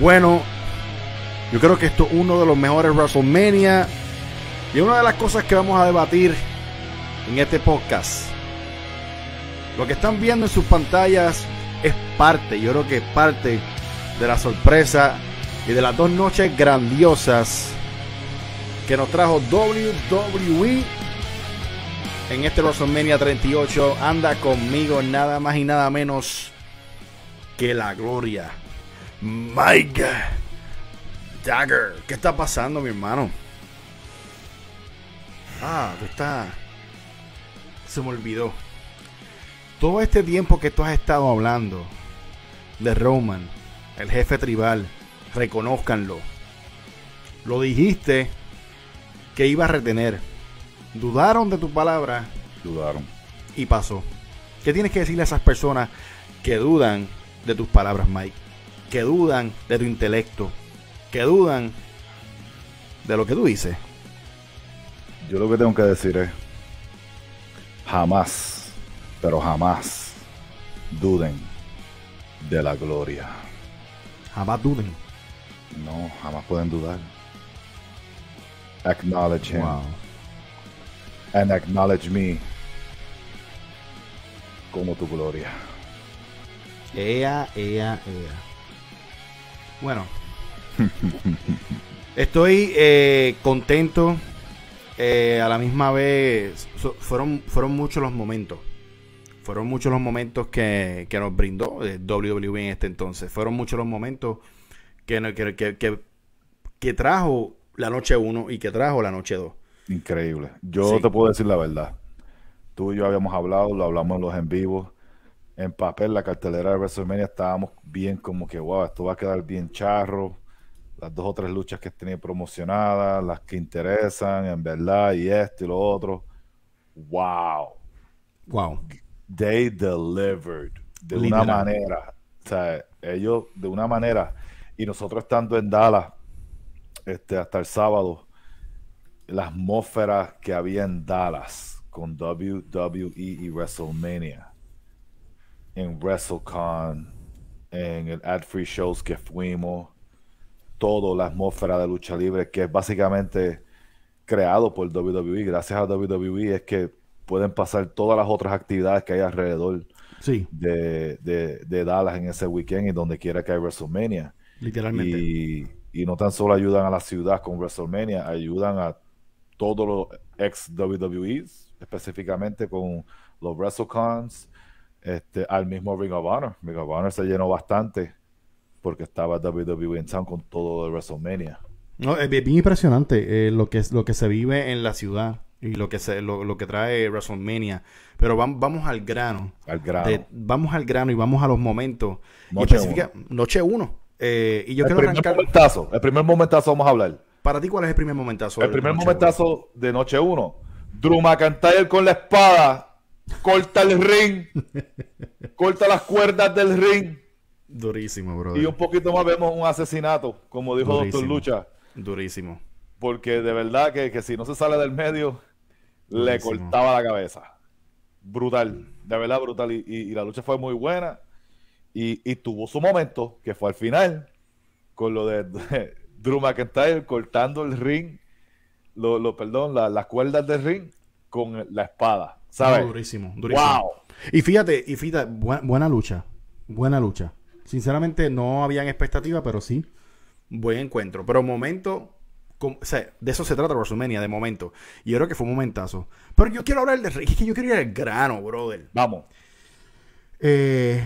bueno. Yo creo que esto es uno de los mejores WrestleMania. Y una de las cosas que vamos a debatir en este podcast. Lo que están viendo en sus pantallas es parte, yo creo que es parte de la sorpresa y de las dos noches grandiosas que nos trajo WWE en este WrestleMania 38. Anda conmigo nada más y nada menos que la gloria Mike Dagger. ¿Qué está pasando, mi hermano? Ah, tú estás. Se me olvidó. Todo este tiempo que tú has estado hablando de Roman, el jefe tribal, reconozcanlo. Lo dijiste que iba a retener. Dudaron de tu palabra. Dudaron. Y pasó. ¿Qué tienes que decirle a esas personas que dudan de tus palabras, Mike? que dudan de tu intelecto, que dudan de lo que tú dices. Yo lo que tengo que decir es, jamás, pero jamás duden de la gloria. Jamás duden. No, jamás pueden dudar. Acknowledge him. And acknowledge me como tu gloria. Ella, ella, ella. Bueno, estoy eh, contento. Eh, a la misma vez, fueron, fueron muchos los momentos. Fueron muchos los momentos que, nos brindó eh, WWE en este entonces. Fueron muchos los momentos que, que, que, trajo la noche 1 y que trajo la noche 2. Increíble. Yo te puedo decir la verdad. Tú y yo habíamos hablado, lo hablamos en los en vivo en papel la cartelera de WrestleMania estábamos bien como que, wow, esto va a quedar bien charro. Las dos o tres luchas que tenía promocionadas, las que interesan, en verdad, y esto y lo otro. Wow. Wow. They delivered de una manera. O ellos de una manera. Y nosotros estando en Dallas este, hasta el sábado, la atmósfera que había en Dallas con WWE y WrestleMania en WrestleCon, en el Ad Free Shows que fuimos, toda la atmósfera de lucha libre que es básicamente creado por WWE. Gracias a WWE es que pueden pasar todas las otras actividades que hay alrededor sí. de, Dallas en ese weekend y donde quiera que hay WrestleMania. Literalmente. Y, y no tan solo ayudan a la ciudad con WrestleMania, ayudan a todos los ex WWE, específicamente con los WrestleCons, este, al mismo Ring of Honor. Ring of Honor se llenó bastante porque estaba WWE en town con todo de WrestleMania. No, es bien impresionante eh, lo, que, lo que se vive en la ciudad y lo que, se, lo, que trae WrestleMania. Pero vamos, al grano. Al grano. vamos al grano y vamos a los momentos. Noche 1. uno. Eh, y yo el primer Momentazo, el primer momentazo vamos a hablar. Para ti, ¿cuál es el primer momentazo? El primer momentazo de Noche 1. Drew McIntyre con la espada corta el ring, corta las cuerdas del ring. Durísimo, bro. Y un poquito más vemos un asesinato, como dijo Doctor Lucha. Durísimo. Porque de verdad que, si no se sale del medio, le cortaba la cabeza. Brutal, de verdad brutal. Y, la lucha fue muy buena. Y, tuvo su momento, que fue al final, con lo de, de Drew McIntyre cortando el ring, lo, perdón, las cuerdas del ring con la espada. ¿Sabes? Durísimo, durísimo. Wow. Y fíjate, y fíjate, buena, lucha. Buena lucha. Sinceramente, no habían expectativa, pero sí. Buen encuentro. Pero momento. de eso se trata WrestleMania, de momento. Y yo creo que fue un momentazo. Pero yo quiero hablar de Rey. que yo quiero ir al grano, brother. Vamos. Eh,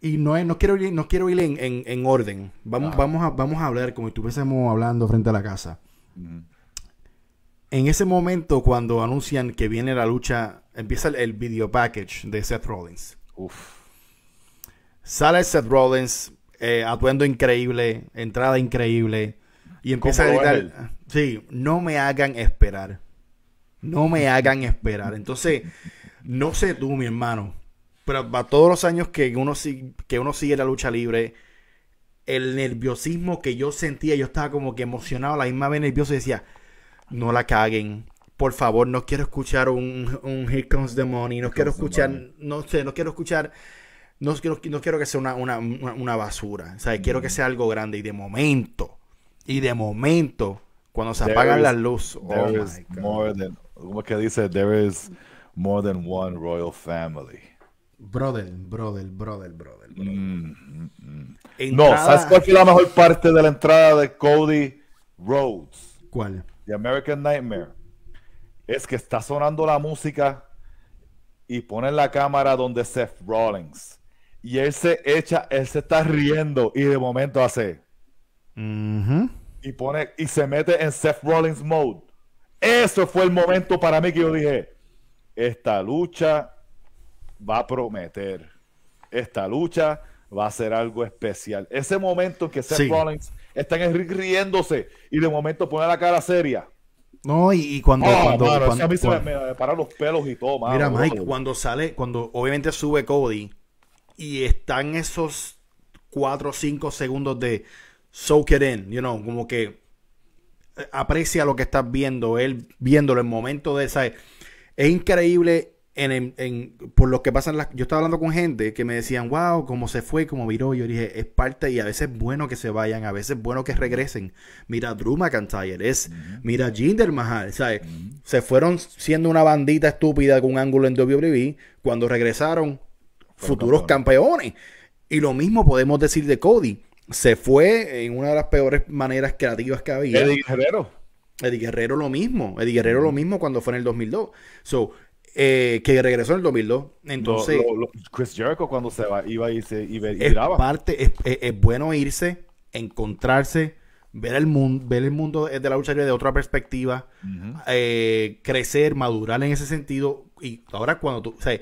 y no, no quiero ir, no quiero ir en, orden. Vamos, ah. vamos, a, vamos a hablar como si estuviésemos hablando frente a la casa. Mm. En ese momento, cuando anuncian que viene la lucha, empieza el, video package de Seth Rollins. Sale Seth Rollins, eh, atuendo increíble, entrada increíble, y empieza a gritar: Sí, no me hagan esperar. No me hagan esperar. Entonces, no sé tú, mi hermano, pero para todos los años que uno, que uno sigue la lucha libre, el nerviosismo que yo sentía, yo estaba como que emocionado, la misma vez nervioso y decía: no la caguen. Por favor, no quiero escuchar un, un Here Comes the Money. No quiero escuchar, no sé, no quiero escuchar. No, quiero que sea una, basura. O quiero que mm. sea algo grande. Y de momento, y de momento, cuando se apagan las luces. Oh que dice? There is more than one royal family. Brother, brother, brother, brother. Mm, mm, no, ¿sabes cuál fue la mejor parte de la entrada de Cody Rhodes? ¿Cuál? The American Nightmare, es que está sonando la música y pone la cámara donde Seth Rollins. Y él se echa, él se está riendo y de momento hace. Y pone, y se mete en Seth Rollins mode. Eso fue el momento para mí que yo dije: Esta lucha va a prometer. Esta lucha va a ser algo especial. Ese momento que Seth Rollins están en riéndose y de momento pone la cara seria. No, y, cuando, ah, a mí se me, los pelos y todo, Mira, Mike, cuando sale, cuando obviamente sube Cody y están esos cuatro o cinco segundos de soak it in, you know, como que eh, aprecia lo que estás viendo, él viéndolo en momento de esa. Es increíble en, en, por lo que pasan las... Yo estaba hablando con gente que me decían, wow, cómo se fue, cómo viró. Yo dije, es parte y a veces es bueno que se vayan, a veces es bueno que regresen. Mira Drew McIntyre, es... Mira Jinder Mahal, ¿sabes? Se fueron siendo una bandita estúpida con un ángulo en WWE. Cuando regresaron, futuros campeones. Y lo mismo podemos decir de Cody. Se fue en una de las peores maneras creativas que había. Eddie Guerrero. Eddie Guerrero lo mismo. Eddie Guerrero lo mismo cuando fue en el 2002. So, eh, que regresó en el 2002. Entonces, Chris Jericho cuando se iba y se y, y es parte, es, bueno irse, encontrarse, ver el mundo, ver el mundo de la lucha de otra perspectiva, eh, crecer, madurar en ese sentido. Y ahora cuando tú, o sea,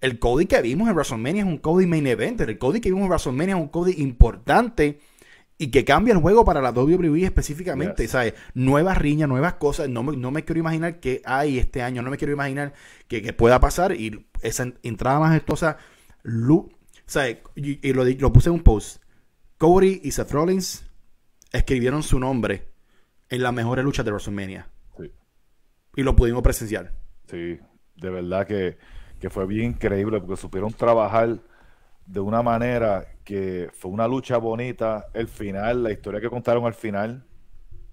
el Cody que vimos en WrestleMania es un Cody main event el Cody que vimos en WrestleMania es un Cody importante y que cambia el juego para la WWE específicamente, ¿sabes? Nuevas riñas, nuevas cosas. No me, no me quiero imaginar qué hay este año, no me quiero imaginar que, pueda pasar y esa entrada majestuosa, Lu, ¿sabes? Y, y lo, puse en un post. Cody y Seth Rollins escribieron su nombre en las mejores luchas de WrestleMania. Sí. Y lo pudimos presenciar. Sí, de verdad que, que fue bien increíble porque supieron trabajar de una manera que fue una lucha bonita. El final, la historia que contaron al final.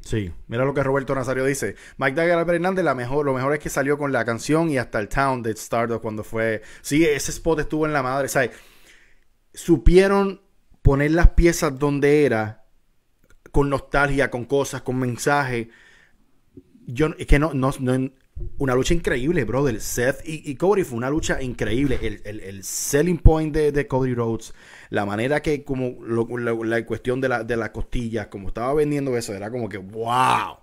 Sí, mira lo que Roberto Nazario dice. Mike Dagger Albert Hernández, la mejor, lo mejor es que salió con la canción y hasta el town de Stardust cuando fue. Sí, ese spot estuvo en la madre. ¿sabes? Supieron poner las piezas donde era, con nostalgia, con cosas, con mensaje. Yo es que no, no una lucha increíble, brother. Seth y, y Cody fue una lucha increíble. El, selling point de, de, Cody Rhodes, la manera que, como la cuestión de las costillas, como estaba vendiendo eso, era como que, wow,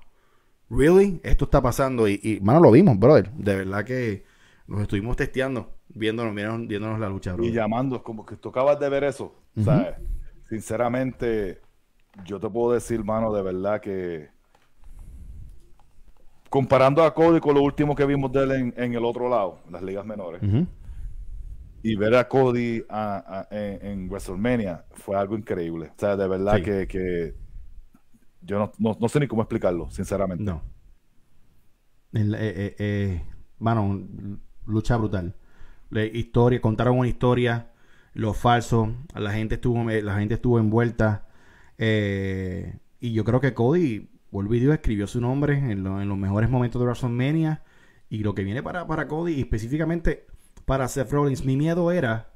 really, esto está pasando. Y, mano, lo vimos, brother. De verdad que nos estuvimos testeando, viéndonos, viéndonos, la lucha, brother. Y llamando, como que tocabas de ver eso. Sinceramente, yo te puedo decir, mano, de verdad que comparando a Cody con lo último que vimos de él en, el otro lado, las ligas menores. Y ver a Cody en, WrestleMania fue algo increíble. O sea, de verdad que, yo no, sé ni cómo explicarlo, sinceramente. No. bueno, eh, eh, eh, lucha brutal. historia, contaron una historia, lo falso, la gente estuvo, la gente estuvo envuelta. y yo creo que Cody Video escribió su nombre en, los mejores momentos de WrestleMania y lo que viene para, para Cody y específicamente para Seth Rollins. Mi miedo era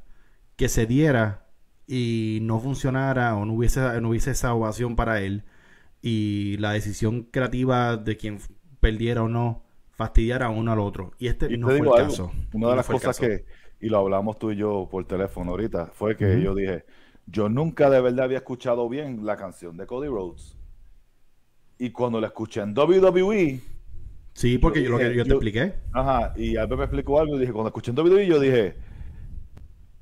que se diera y no funcionara o no hubiese, no hubiese esa ovación para él y la decisión creativa de quien perdiera o no fastidiara uno al otro. Y este no fue el caso. Una de las cosas que, y lo hablamos tú y yo por teléfono ahorita, fue que yo dije, yo nunca de verdad había escuchado bien la canción de Cody Rhodes. Y cuando la escuché en WWE. Sí, porque yo, te expliqué. Ajá, y Albert me explicó algo y dije, cuando escuché en WWE, yo dije,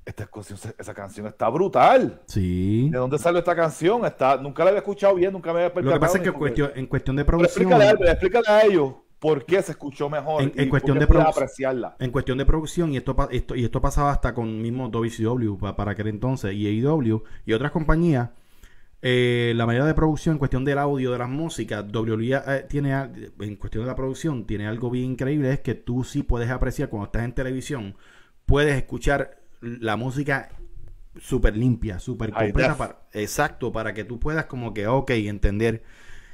esta canción, esa canción está brutal. Sí. ¿De dónde salió esta canción? Está, nunca la había escuchado bien, nunca me había percatado. Lo que pasa es que en cuestión de producción. Pero explícale, a ellos por qué se escuchó mejor en, y cuestión de apreciarla. En cuestión de producción, y esto, y esto pasaba hasta con mismo WCW para, para aquel entonces, y AEW y otras compañías, eh, la mayoría de producción en cuestión del audio de las músicas, W e eh, tiene en cuestión de la producción tiene algo bien increíble es que tú sí puedes apreciar cuando estás en televisión, puedes escuchar la música súper limpia, súper completa, exacto, para que tú puedas como que, ok, entender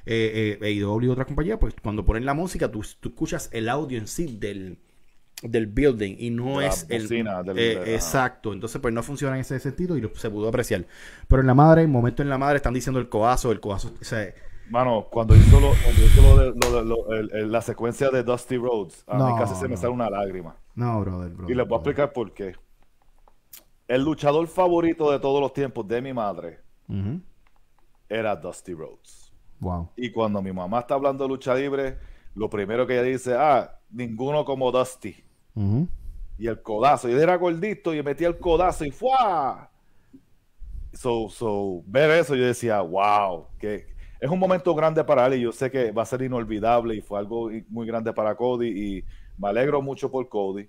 eh, eh, y otras compañías, pues cuando ponen la música, tú escuchas el audio en sí del, del building y no es el eh, exacto entonces pues no funciona en ese sentido y se pudo apreciar pero en la madre en momento en la madre están diciendo el coazo el coazo o mano cuando hizo, lo, la secuencia de Dusty Rhodes a mí casi se me sale una lágrima no brother, y les voy a explicar por qué el luchador favorito de todos los tiempos de mi madre era Dusty Rhodes wow y cuando mi mamá está hablando de lucha libre lo primero que ella dice ah ninguno como Dusty y el codazo. Yo era gordito y metía el codazo y fue So, so, ver eso, yo decía, wow, que es un momento grande para él y yo sé que va a ser inolvidable y fue algo muy grande para Cody y me alegro mucho por Cody.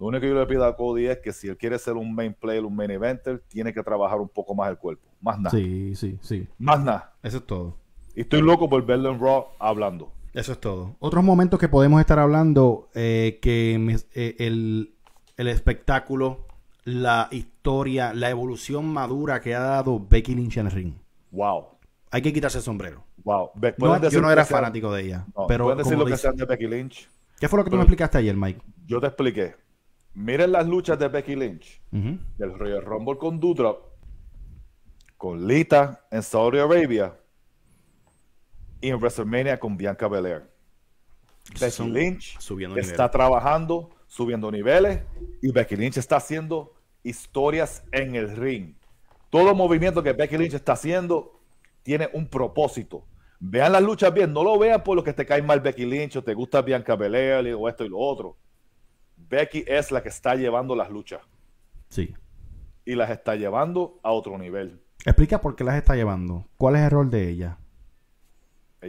Lo único que yo le pido a Cody es que si él quiere ser un main player, un main eventer, tiene que trabajar un poco más el cuerpo. Más nada. Sí, sí, sí. Más nada. Eso es todo. Y estoy loco por verlo en Raw hablando. Eso es todo. Otros momentos que podemos estar hablando, eh, que eh, el, espectáculo, la historia, la evolución madura que ha dado Becky Lynch en el ring. Wow. Hay que quitarse el sombrero. Wow. yo no era fanático de ella. pero ¿Puedes decir de Becky Lynch? ¿Qué fue lo que tú me explicaste ayer, Mike? Yo te expliqué. Miren las luchas de Becky Lynch, El del Royal Rumble con Dudrop, con Lita en Saudi Arabia y en WrestleMania con Bianca Belair. Becky Lynch está trabajando, subiendo niveles y Becky Lynch está haciendo historias en el ring. Todo movimiento que Becky Lynch está haciendo tiene un propósito. Vean las luchas bien, no lo vean por lo que te cae mal Becky Lynch o te gusta Bianca Belair o esto y lo otro. Becky es la que está llevando las luchas. Sí. Y las está llevando a otro nivel. Explica por qué las está llevando. ¿Cuál es el rol de ella?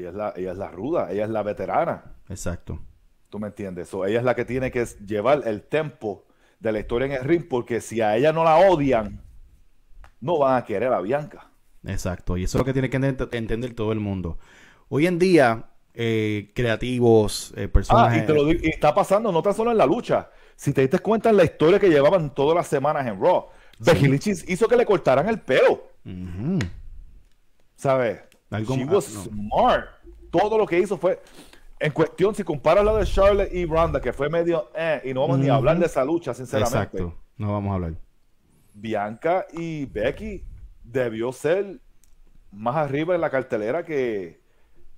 Ella es la, ruda, ella es la veterana. Exacto. ¿Tú me entiendes? ella es la que tiene que llevar el tempo de la historia en el ring, porque si a ella no la odian, no van a querer a Bianca. Exacto, y eso es lo que tiene que entender todo el mundo. Hoy en día, eh, creativos, eh, personas. Ah, y, te lo está pasando no tan solo en la lucha. Si te diste cuenta en la historia que llevaban todas las semanas en Raw, sí. hizo que le cortaran el pelo. ¿Sabes? She was smart. Todo lo que hizo fue. En cuestión, si comparas lo de Charlotte y Ronda, que fue medio. Eh, y no vamos ni a hablar de esa lucha, sinceramente. Exacto. No vamos a hablar. Bianca y Becky debió ser más arriba en la cartelera que,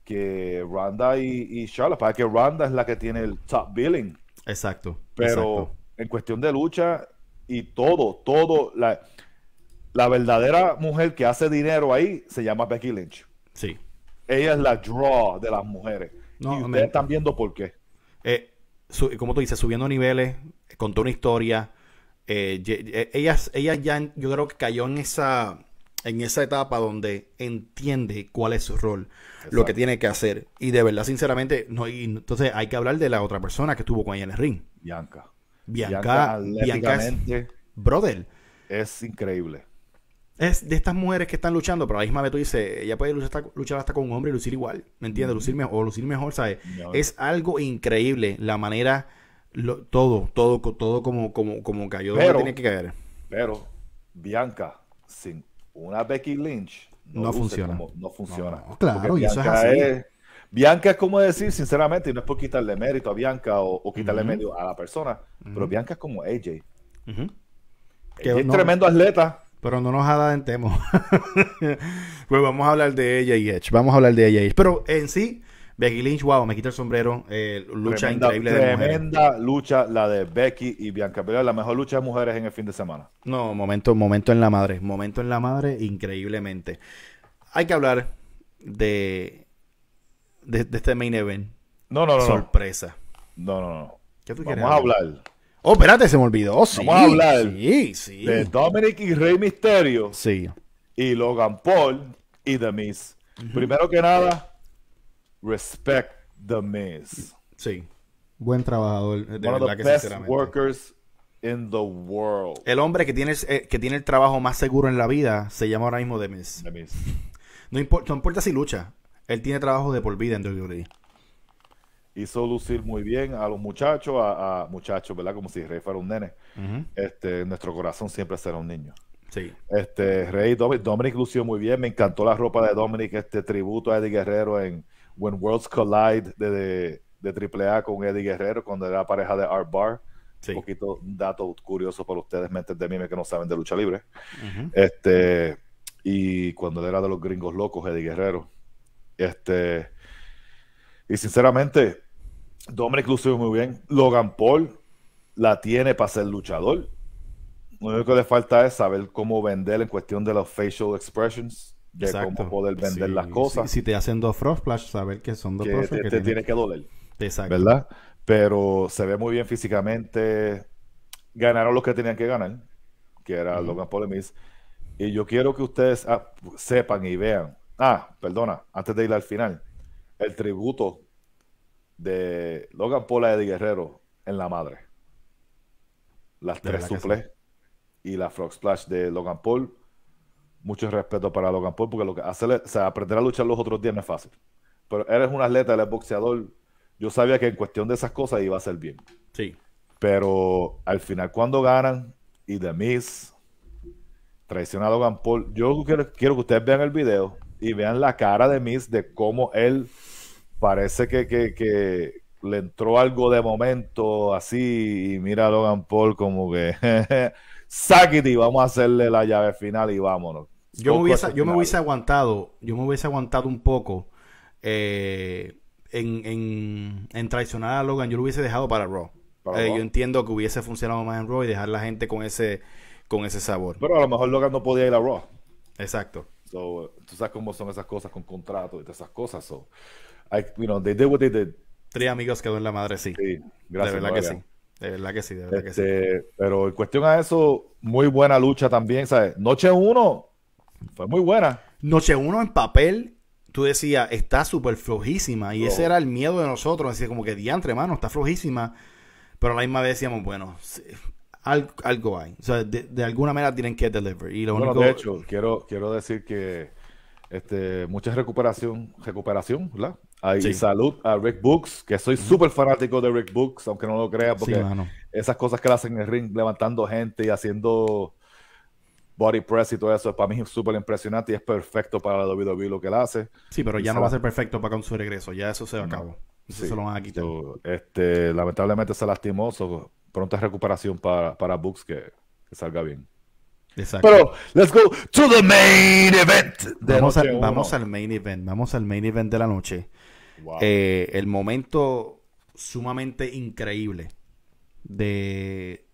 que Ronda y, Charlotte. Para que Ronda es la que tiene el top billing. Exacto. Pero en cuestión de lucha y todo, todo. La, la verdadera mujer que hace dinero ahí se llama Becky Lynch. Sí. Ella es la draw de las mujeres. No, y ustedes están viendo por qué. Eh, como tú dices, subiendo niveles, contó una historia. Eh, ella, ya, yo creo que cayó en esa, en esa etapa donde entiende cuál es su rol, lo que tiene que hacer. Y de verdad, sinceramente, no, entonces hay que hablar de la otra persona que estuvo con ella en el ring. Bianca. Bianca, Bianca, brother. Es increíble es de estas mujeres que están luchando, pero la misma vez tú dices, ella puede luchar hasta, con un hombre y lucir igual, ¿me entiendes? lucir mejor, o lucir mejor, ¿sabes? Es algo increíble la manera, todo, todo, todo como, como, como cayó pero, tiene que caer. Pero, Bianca, sin una Becky Lynch, no, funciona. no funciona. claro, y eso es así. Bianca es como decir, sinceramente, no es por quitarle mérito a Bianca o, quitarle medio mérito a la persona, pero Bianca es como AJ. Uh es tremendo atleta pero no nos adentemos. pues vamos a hablar de ella y Edge. Vamos a hablar de ella y Edge. Pero en sí, Becky Lynch, wow, me quita el sombrero. Eh, lucha increíble Tremenda lucha la de Becky y Bianca Pero la mejor lucha de mujeres en el fin de semana. No, momento, momento en la madre, momento en la madre, increíblemente. Hay que hablar de, de, este main event. No, no, no. Sorpresa. No, no, no. ¿Qué tú quieres? Vamos a hablar Oh, espérate, se me olvidó. Vamos a hablar de Dominic y Rey Misterio. Sí. Y Logan Paul y The Miz. Primero que nada, respect The Miz. Sí. Buen trabajador. De One of the best workers in the world. El hombre que tiene, eh, que tiene el trabajo más seguro en la vida se llama ahora mismo The Miz. No, importa, no importa si lucha. Él tiene trabajo de por vida en WWE hizo lucir muy bien a los muchachos, a, muchachos, ¿verdad? Como si Rey fuera un nene. este, nuestro corazón siempre será un niño. Sí. Este, Rey, Dominic, Dominic, lució muy bien. Me encantó la ropa de Dominic, este tributo a Eddie Guerrero en When Worlds Collide de, de, AAA con Eddie Guerrero, cuando era pareja de Art Bar. Sí. Un poquito dato curioso para ustedes, mentes de mime que no saben de lucha libre. Este, y cuando él era de los gringos locos, Eddie Guerrero. Este, y sinceramente, Dominic lució muy bien. Logan Paul la tiene para ser luchador. Lo único que le falta es saber cómo vender en cuestión de los facial expressions, de cómo poder vender las cosas. si te hacen dos frost flash, saber que son dos que te, tiene que doler. Exacto. ¿Verdad? Pero se ve muy bien físicamente. Ganaron los que tenían que ganar, que era Logan Paul y Miz. Y yo quiero que ustedes ah, sepan y vean. Ah, perdona, antes de ir al final el tributo de Logan Paul a Eddie Guerrero en la madre. Las tres suples y la Frog Splash de Logan Paul. Mucho respeto para Logan Paul, porque lo que hacerle, o sea, aprender a luchar los otros días no es fácil. Pero eres un atleta, eres boxeador. Yo sabía que en cuestión de esas cosas iba a ser bien. Sí. Pero al final, cuando ganan y The Miz traiciona a Logan Paul, yo quiero, quiero que ustedes vean el video y vean la cara de Miz de cómo él parece que, que, le entró algo de momento así y mira a Logan Paul como que y vamos a hacerle la llave final y vámonos. Yo me, hubiese, yo me hubiese aguantado, yo me hubiese aguantado un poco eh, en, en, traicionar a Logan, yo lo hubiese dejado para eh, Raw. yo entiendo que hubiese funcionado más en Raw y dejar la gente con ese, con ese sabor. Pero a lo mejor Logan no podía ir a Raw. Exacto. tú sabes cómo son esas cosas con contratos y todas esas cosas you know, they they did. Tres amigos quedó en la madre, sí. De verdad que sí. De verdad que sí, de verdad que sí. Este, pero en cuestión a eso, muy buena lucha también, ¿sabes? Noche 1 fue muy buena. Noche 1 en papel, tú decías, está súper flojísima. Y ese oh. era el miedo de nosotros. Así, como que entre mano, está flojísima. Pero la misma vez decíamos, bueno, algo, hay. O sea, de, alguna manera tienen que deliver. Y bueno, de hecho, quiero, quiero decir que este, mucha recuperación, recuperación, ¿verdad? Y salud a Rick Books, que soy súper fanático de Rick Books, aunque no lo crea, porque esas cosas que le hacen en el ring, levantando gente y haciendo body press y todo eso, para mí es súper impresionante y es perfecto para la WWE lo que él hace. Sí, pero ya no va a ser perfecto para con su regreso, ya eso se va a Eso se lo van a este, lamentablemente se lastimó, Pronto pronta recuperación para, Books que, salga bien. Exacto. Pero, let's go to the main event. vamos, al, vamos al main event. Vamos al main event de la noche. Eh, el momento sumamente increíble de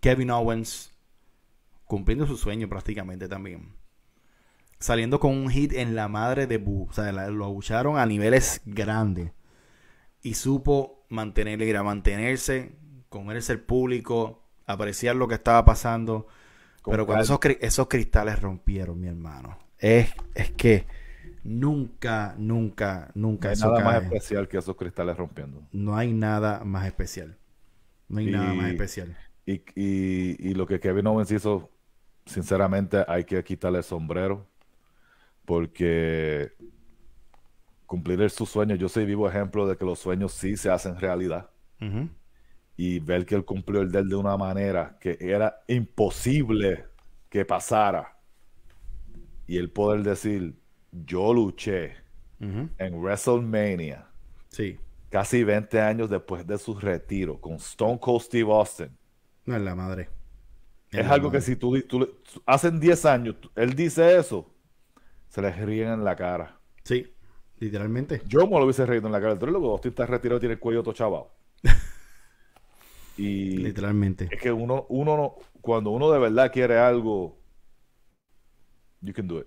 Kevin Owens cumpliendo su sueño prácticamente también. Saliendo con un hit en la madre de Boo. O sea, lo abucharon a niveles grandes. Y supo mantener, mantenerse, comerse el público, apreciar lo que estaba pasando. pero cuando esos, esos cristales rompieron, mi hermano. Es, es que Nunca, nunca, nunca. es hay nada más especial que esos cristales rompiendo. No hay nada más especial. No hay nada más especial. Y, y, y, lo que Kevin Owens hizo, sinceramente, hay que quitarle el sombrero. Porque cumplir su sueño, yo soy vivo ejemplo de que los sueños sí se hacen realidad. Y ver que él cumplió el del de una manera que era imposible que pasara. Y el poder decir, yo luché en WrestleMania. Casi 20 años después de su retiro con Stone Cold Steve Austin. No es la madre. es, algo que si tú, le... hacen 10 años, él dice eso, se les ríen en la cara. Sí, literalmente. Yo me lo hubiese reído en la cara del Austin está retirado, tiene el cuello todo chavado. y literalmente. Es que uno, uno no, cuando uno de verdad quiere algo, you can do it.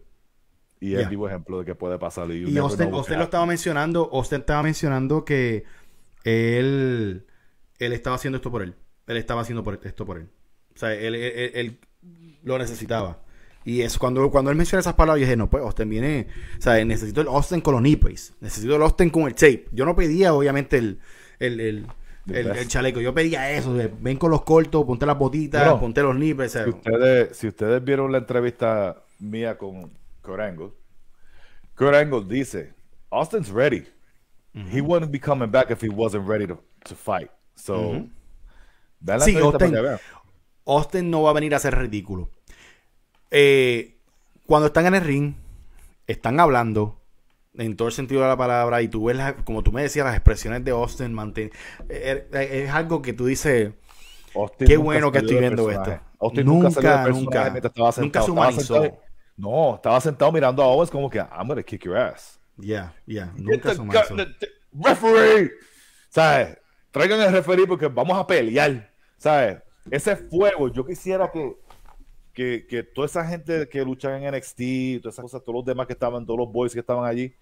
Y él yeah. ejemplo de que puede pasar. Y, usted, lo estaba mencionando, usted estaba mencionando que él, él estaba haciendo esto por él. Él estaba haciendo esto por él. O sea, él, lo necesitaba. Y es cuando, cuando él menciona esas palabras, yo dije, no, pues usted viene, o sea, necesito el Austin con los nipples, necesito el Austin con el shape. Yo no pedía, obviamente, el, chaleco, yo pedía eso, ven con los cortos, ponte las botitas, ponte los nipples. ustedes, si ustedes vieron la entrevista mía con, Kurt Angle. Kurt Angle dice, Austin's ready. He wouldn't be coming back if he wasn't ready to, fight. So, Austin, no va a venir a ser ridículo. Eh, cuando están en el ring, están hablando en todo el sentido de la palabra y tú ves, como tú me decías, las expresiones de Austin, eh, eh, es, algo que tú dices, qué bueno que estoy viendo esto. Austin nunca, nunca, nunca, nunca se humanizó. No, estaba sentado mirando a Owens como que, I'm gonna kick your ass. Yeah, yeah. Nunca son Referee. ¿Sabes? Traigan el referee porque vamos a pelear. ¿Sabes? Ese fuego, yo quisiera que, que, que toda esa gente que lucha en NXT, todas esas cosas, todos los demás que estaban, todos los boys que estaban allí,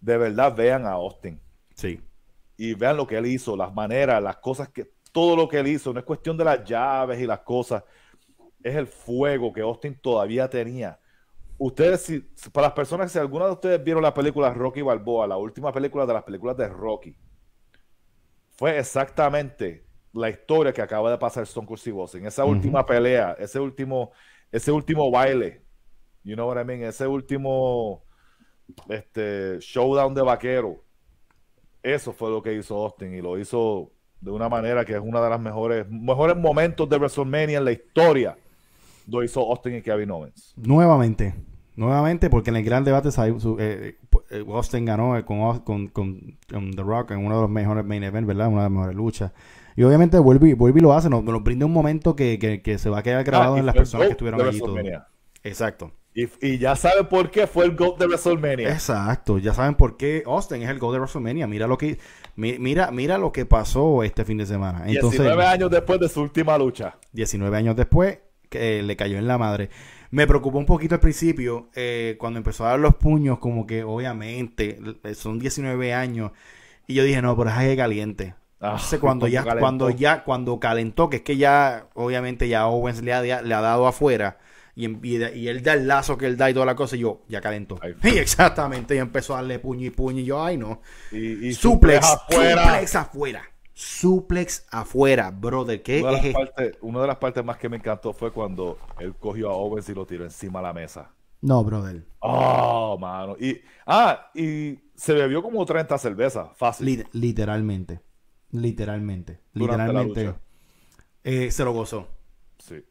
de verdad vean a Austin. Sí. Y vean lo que él hizo, las maneras, las cosas que, todo lo que él hizo. No es cuestión de las llaves y las cosas es el fuego que Austin todavía tenía. Ustedes, para las personas, si alguna de ustedes vieron la película Rocky Balboa, la última película de las películas de Rocky, fue exactamente la historia que acaba de pasar Stone Cold Steve Austin. Esa última pelea, ese último, ese último baile, you know what I mean, ese último este, showdown de vaquero. Eso fue lo que hizo Austin y lo hizo de una manera que es una de las mejores, mejores momentos de WrestleMania en la historia lo hizo Austin y Kevin Owens. Nuevamente, nuevamente, porque en el gran debate eh, eh, eh, Austin ganó con, The Rock en uno de los mejores main events, ¿verdad? Una de las mejores luchas. Y obviamente vuelve, vuelve lo hace, nos, nos brinda un momento que, que, se va a quedar ah, grabado en las personas que estuvieron allí. Todo. Exacto. Y, ya saben por qué fue el GOAT de WrestleMania. Exacto, ya saben por qué Austin es el GOAT de WrestleMania. Mira lo que mira, mira lo que pasó este fin de semana. Entonces, 19 años después de su última lucha. 19 años después que eh, le cayó en la madre. Me preocupó un poquito al principio, eh, cuando empezó a dar los puños, como que obviamente eh, son 19 años. Y yo dije, no, pero es caliente. Ah, cuando ya, cuando ya, cuando calentó, que es que ya, obviamente, ya Owens le ha, le ha dado afuera. Y, y, él da el lazo que él da y toda la cosa, y yo, ya calentó. y exactamente, y empezó a darle puño y puño, y yo, ay no. Y, suplex, Suplex afuera suplex afuera, brother. una, de una de las partes más que me encantó fue cuando él cogió a Owens y lo tiró encima de la mesa. No, brother. Oh, mano. Y, ah, y se bebió como 30 cervezas, fácil. literalmente. Literalmente. literalmente. Eh, se lo gozó. Sí.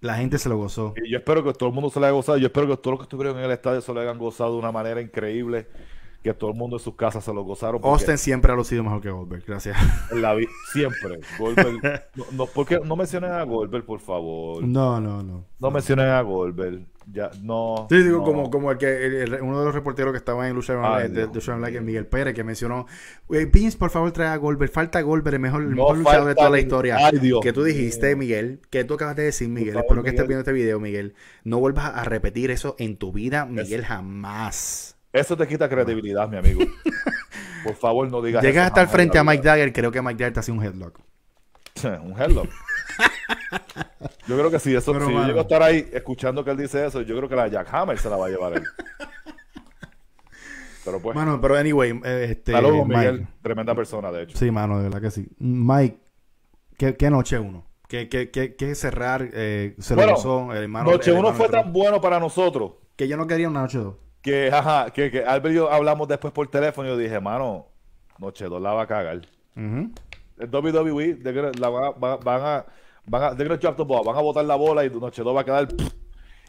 La gente se lo gozó. Y yo espero que todo el mundo se lo haya gozado. Yo espero que todos los que estuvieron en el estadio se lo hayan gozado de una manera increíble que todo el mundo en sus casas se lo gozaron. Austin siempre ha sido mejor que Goldberg, gracias. siempre. Goldberg, no, porque no mencionen a Goldberg, por favor. No, no, no. No mencionen a Goldberg. Ya, no. Sí, digo, como, como el que uno de los reporteros que estaba en Lucha Ay, de, de Miguel Pérez, que mencionó: Vince, por favor, trae a Goldberg. Falta Goldberg, el mejor, luchador de toda la historia. Que tú dijiste, Miguel, que tú acabas de decir, Miguel. Espero que estés viendo este video, Miguel. No vuelvas a repetir eso en tu vida, Miguel, jamás. Eso te quita credibilidad, mi amigo. Por favor, no digas Llegas a el frente a Mike Dagger, creo que Mike Dagger te hace un headlock. un headlock. Yo creo que si eso, si yo llego a estar ahí escuchando que él dice eso, yo creo que la Jack Hammer se la va a llevar él. Pero pues. Mano, pero anyway, este. Miguel. Tremenda persona, de hecho. Sí, mano, de verdad que sí. Mike, qué, noche uno. Qué, qué, qué, cerrar eh, se bueno, lo Noche uno fue tan bueno para nosotros. Que yo no quería una noche dos que, ajá, que, que Albert y yo hablamos después por teléfono y yo dije, mano, noche la va a cagar. El WWE, van a, van a, van a botar la bola y Nochedo va a quedar...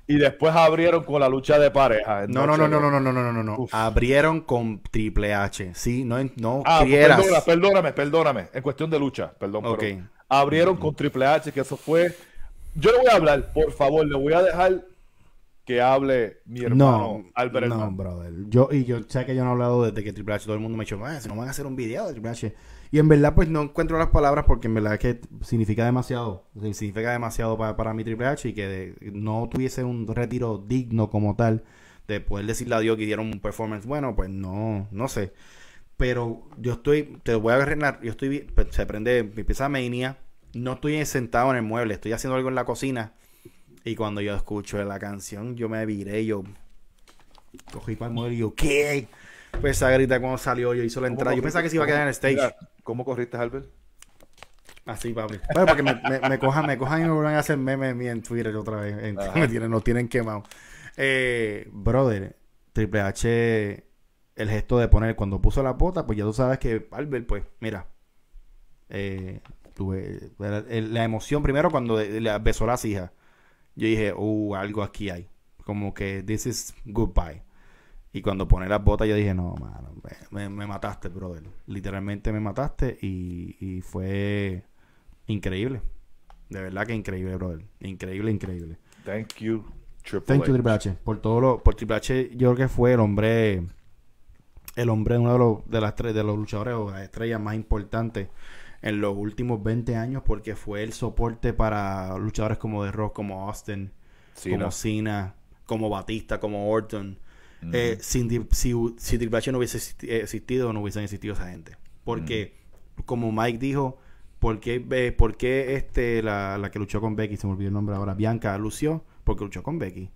y después abrieron con la lucha de pareja. No, no, no, no, no, no, no, no, no, Abrieron con Triple H, sí, no, no ah, pues perdóname, perdóname, en cuestión de lucha, perdón. Okay. abrieron con Triple H, que eso fue... Yo le voy a hablar, por favor, le voy a dejar que hable mi hermano no, Albert No, brother. Yo, y yo sé que yo no he hablado desde que Triple H, todo el mundo me ha dicho, ah, si no van a hacer un video de Triple H. Y en verdad, pues no encuentro las palabras porque en verdad es que significa demasiado. Significa demasiado para, mi Triple H y que no tuviese un retiro digno como tal de poder decirle a Dios que dieron un performance bueno, pues no, no sé. Pero yo estoy, te voy a agarrar, yo estoy, pues, se prende mi pieza mania, no estoy sentado en el mueble, estoy haciendo algo en la cocina y cuando yo escucho la canción, yo me viré, yo cogí para el modelo y yo, ¿qué? Pues esa grita cuando salió, yo hizo la entrada. Yo pensaba que se iba a quedar en el stage. ¿Cómo corriste, Albert? Así, papi. Bueno, porque me, me, cojan, me cojan y me vuelvan a hacer memes mí en Twitter otra vez. Ah. me tienen, nos tienen quemado. Eh, brother, Triple H, el gesto de poner cuando puso la bota, pues ya tú sabes que Albert, pues, mira. Eh, tuve la, emoción primero cuando le besó las hijas yo dije, uh, algo aquí hay. Como que this is goodbye. Y cuando pone las botas, yo dije, no, mano, me, mataste, brother. Literalmente me mataste y, fue increíble. De verdad que increíble, brother. Increíble, increíble. Thank you, Triple Thank you, Triple H. Por todo lo... Por Triple H, yo creo que fue el hombre... El hombre, uno de los, de las tres, de los luchadores o las estrellas más importantes en los últimos 20 años porque fue el soporte para luchadores como The Rock, como Austin, como Cena, como Batista, como Orton. Mm. Eh, sin, si, si Triple H no hubiese eh, existido, no hubiesen existido esa gente. Porque, mm. como Mike dijo, eh, ¿por qué, este, la, la, que luchó con Becky, se me olvidó el nombre ahora, Bianca, lució? Porque luchó con Becky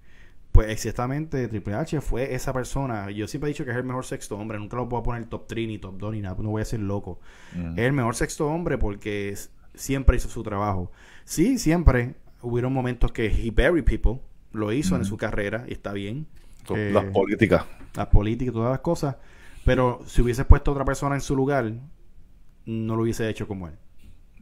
pues exactamente Triple H fue esa persona. Yo siempre he dicho que es el mejor sexto hombre, nunca lo puedo poner top 3 ni top 2 ni nada, no voy a ser loco. Mm. Es el mejor sexto hombre porque siempre hizo su trabajo. Sí, siempre hubieron momentos que he buried people, lo hizo en mm. su carrera y está bien. Eh, las políticas. Las políticas, todas las cosas. Pero si hubiese puesto a otra persona en su lugar, no lo hubiese hecho como él.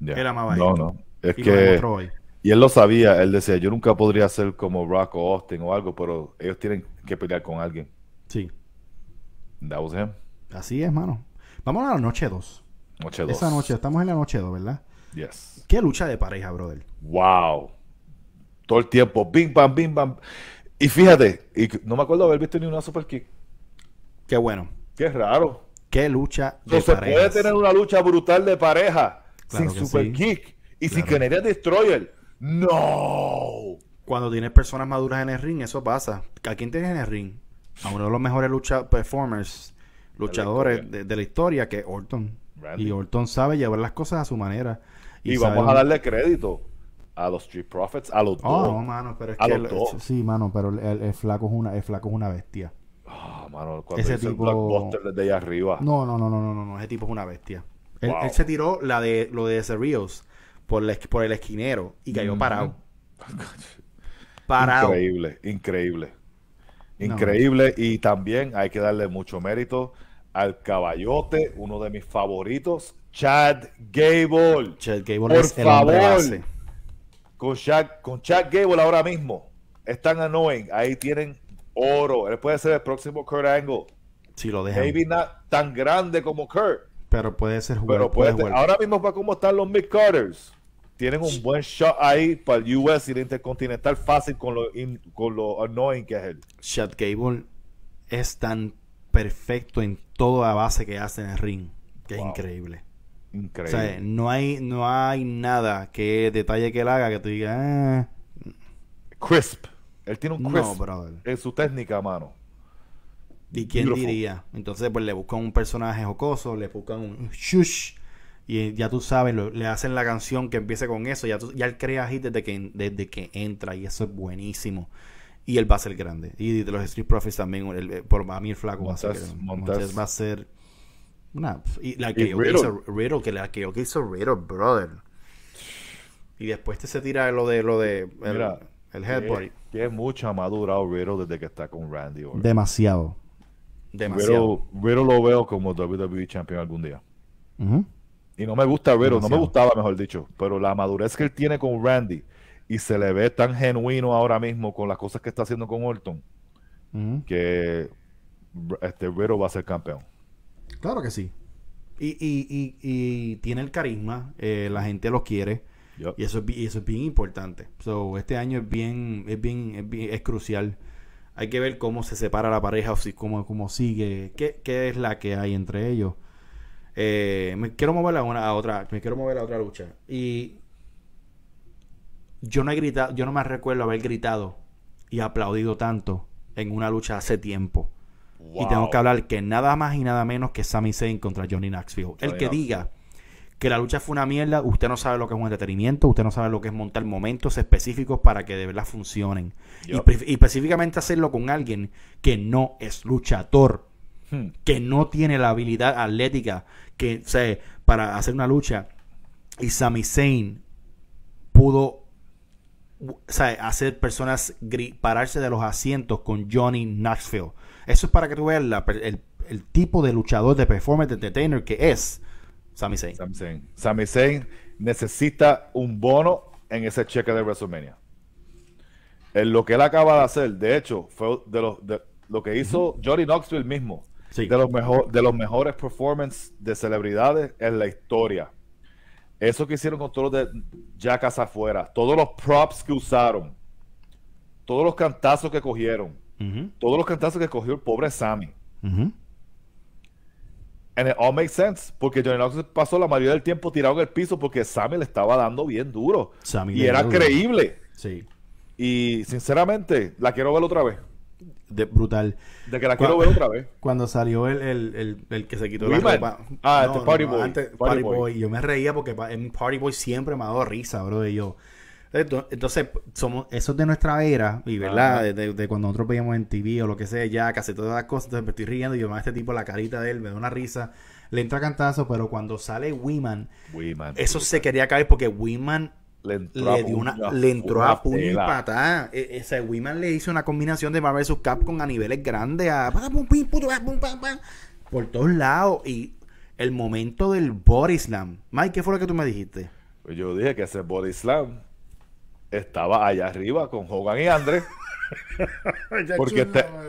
Él amaba no, No. Es que... Y él lo sabía, él decía, yo nunca podría ser como Brock o Austin o algo, pero ellos tienen que pelear con alguien. Sí. That was Así es, mano. Vamos a la noche 2. Noche 2. Esa noche, estamos en la noche 2, ¿verdad? Yes. Qué lucha de pareja, brother. Wow. Todo el tiempo, bim, bam, bim, bam. Y fíjate, y no me acuerdo haber visto ni una super kick. Qué bueno. Qué raro. Qué lucha de no, se puede tener una lucha brutal de pareja sin super kick y sin nadie Destroyer. ¡No! Cuando tienes personas maduras en el ring, eso pasa. ¿A quién tienes en el ring? A uno de los mejores performers, luchadores de, la historia, que es Orton. Y Orton sabe llevar las cosas a su manera. Y, vamos a darle crédito a los Street Profits, a los oh, dos. No, mano, pero es que el, Sí, mano, pero el, flaco es una, flaco una bestia. Ah, mano, ese tipo... el blockbuster desde allá arriba. No, no, no, no, no, no, ese tipo es una bestia. Él, se tiró la de lo de Ríos por, el, esquinero y cayó parado. Increíble, increíble. Increíble. Y también hay que darle mucho mérito al caballote, uno de mis favoritos, Chad Gable. Chad Gable por es favor. con Chad, con Chad Gable ahora mismo. Están annoying. Ahí tienen oro. Él puede ser el próximo Kurt Angle. Si lo dejan. Maybe not tan grande como Kurt. Pero puede ser jugador. puede, Ahora mismo, para cómo están los mid-cutters tienen un buen shot ahí para el US y el Intercontinental fácil con lo, con lo annoying que es él. Shot Gable es tan perfecto en toda la base que hace en el ring, que es increíble. Increíble. O sea, no hay, no hay nada que detalle que él haga que tú digas. Ah". Crisp. Él tiene un crisp en su técnica, mano. ¿Y quién diría? Entonces, pues le buscan un personaje jocoso, le buscan un shush y ya tú sabes, le hacen la canción que empiece con eso, ya, ya él crea hit desde que, desde que entra y eso es buenísimo. Y él va a ser grande. Y de los Street Profits también, eh, por mami el flaco va a ser va a ser... Una, y la que hizo Riddle, que la que hizo Riddle, brother. Y después te se tira lo de lo de el, Mira, el Que, es mucho madura madurado Riddle desde que está con Randy Demasiado. Demasiado. Riddle, lo veo como WWE champion algún día. Y no me gusta Riddle, no me gustaba, mejor dicho, pero la madurez que él tiene con Randy y se le ve tan genuino ahora mismo con las cosas que está haciendo con Orton que este Riddle va a ser campeón. Claro que sí. Y, y, y, y tiene el carisma, eh, la gente lo quiere. Y, eso es, y eso es bien importante. So, este año es bien, es bien, es crucial. Hay que ver cómo se separa la pareja, o si, cómo, cómo sigue, qué, qué es la que hay entre ellos. Eh, me quiero mover a una a otra, me quiero mover a otra lucha. Y yo no he gritado, yo no me recuerdo haber gritado y aplaudido tanto en una lucha hace tiempo. Y tengo que hablar que nada más y nada menos que Sami Zayn contra Johnny Knoxville. El que diga que la lucha fue una mierda, usted no sabe lo que es un entretenimiento, usted no sabe lo que es montar momentos específicos para que de verdad funcionen. Y, y específicamente hacerlo con alguien que no es luchador. Hmm. que no tiene la habilidad atlética que, para hacer una lucha. Y Sami Zayn pudo hacer personas pararse de los asientos con Johnny Knoxville. Eso es para que tú veas el, tipo de luchador, de performance, entertainer que es Sami Zayn. Sami Zayn. necesita un bono en ese cheque de WrestleMania. En lo que él acaba de hacer, de hecho, fue de, de lo que hizo Johnny Knoxville mismo. De, los mejor, de los mejores performances de celebridades en la historia. Eso que hicieron con todos los de afuera, todos los props que usaron, todos los cantazos que cogieron, todos los cantazos que cogió el pobre Sammy. en And it all makes sense, porque Johnny Knox pasó la mayoría del tiempo tirado en el piso porque Sammy le estaba dando bien duro. y era creíble. Sí. Y sinceramente, la quiero ver otra vez brutal. De que la quiero ver otra vez. Cuando salió el, el, el, que se quitó la ropa. Ah, este Party Boy. party, Yo me reía porque en Party Boy siempre me ha dado risa, bro. de yo. Entonces, somos, eso es de nuestra era, y verdad, de, cuando nosotros veíamos en TV o lo que sea, ya casi todas las cosas, entonces me estoy riendo y yo me este tipo la carita de él, me da una risa, le entra cantazo, pero cuando sale Wiman, eso se quería caer porque Wiman le entró, una, le entró a puño y patada. E, ese Wiman le hizo una combinación de Marvel vs. Capcom a niveles grandes, por todos lados. Y el momento del body slam. Mike, ¿qué fue lo que tú me dijiste? Pues yo dije que ese body slam estaba allá arriba con Hogan y Andrés. porque,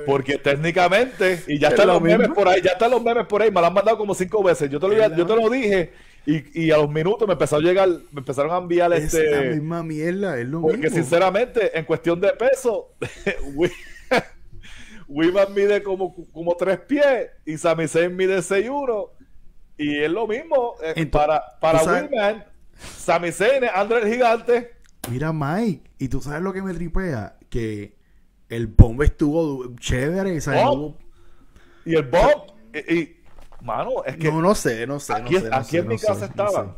porque técnicamente, y ya están los memes por ahí, ya están los memes por ahí, me lo han mandado como cinco veces. Yo te lo, yo te lo dije y, y, a los minutos me empezaron a llegar, me empezaron a enviar es este. La misma mierda, es lo porque sinceramente, en cuestión de peso, Wiman mide como, como tres pies y Sami Zayn mide uno y es lo mismo eh, para, para Wiman, Sami Zayn es André el Gigante. Mira Mike, y tú sabes lo que me tripea, que el bomb estuvo chévere, Y el bomb, y Mano, es que. No, no sé, no sé. Aquí, no sé, en mi casa estaban.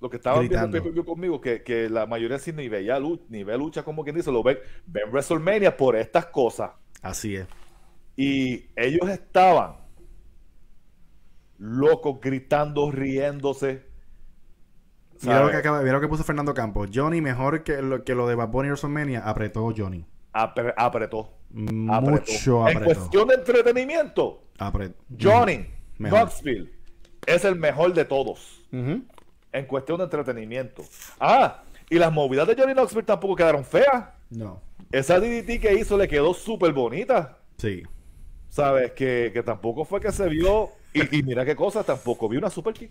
lo que estaban viendo conmigo, que, la mayoría sí ni veía lucha, ni ve lucha, como quien dice, lo ven, ven WrestleMania por estas cosas. Así es. Y ellos estaban locos, gritando, riéndose. Mira lo, que acaba, que puso Fernando Campos. Johnny, mejor que lo, que lo de Bad Bunny WrestleMania, apretó Johnny. apretó. Mucho apretó. En cuestión de entretenimiento, apretó. Johnny Knoxville es el mejor de todos en cuestión de entretenimiento. Ah, y las movidas de Johnny Knoxville tampoco quedaron feas. No. Esa DDT que hizo le quedó súper bonita. Sí. ¿Sabes? Que, tampoco fue que se vio. Y, mira qué cosa, tampoco vi una super kick.